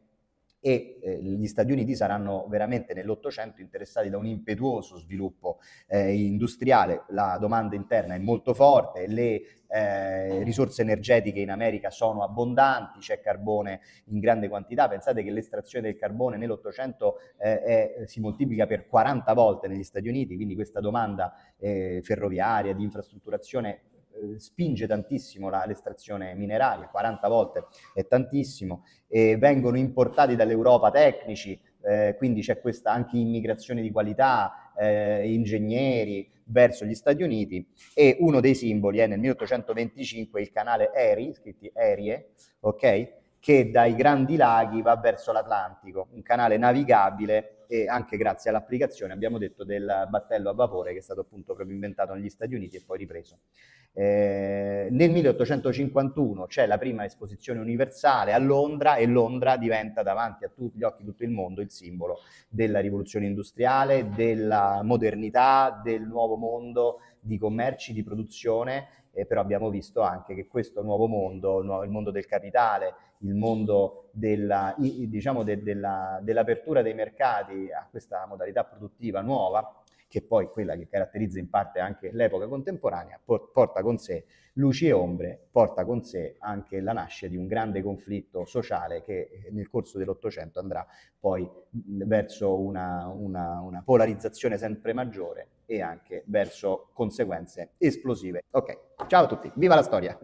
e eh, gli Stati Uniti saranno veramente nell'Ottocento interessati da un impetuoso sviluppo eh, industriale, la domanda interna è molto forte, le eh, risorse energetiche in America sono abbondanti, c'è carbone in grande quantità, pensate che l'estrazione del carbone nell'Ottocento eh, si moltiplica per 40 volte negli Stati Uniti, quindi questa domanda eh, ferroviaria, di infrastrutturazione eh, spinge tantissimo la, l'estrazione mineraria, 40 volte è tantissimo, e vengono importati dall'Europa tecnici, eh, quindi c'è questa anche immigrazione di qualità, eh, ingegneri verso gli Stati Uniti e uno dei simboli è nel 1825 il canale Erie, scritti Erie, ok? che dai grandi laghi va verso l'Atlantico, un canale navigabile e anche grazie all'applicazione, abbiamo detto, del battello a vapore che è stato appunto proprio inventato negli Stati Uniti e poi ripreso. Eh, nel 1851 c'è la prima esposizione universale a Londra e Londra diventa davanti a tutti gli occhi di tutto il mondo il simbolo della rivoluzione industriale, della modernità, del nuovo mondo di commerci, di produzione, eh, però abbiamo visto anche che questo nuovo mondo, il mondo del capitale, il mondo della, diciamo, de, della, dell'apertura dei mercati a questa modalità produttiva nuova, che poi è quella che caratterizza in parte anche l'epoca contemporanea, por- porta con sé luci e ombre, porta con sé anche la nascita di un grande conflitto sociale che eh, nel corso dell'Ottocento andrà poi verso una, una, una polarizzazione sempre maggiore e anche verso conseguenze esplosive. Ok, ciao a tutti, viva la storia!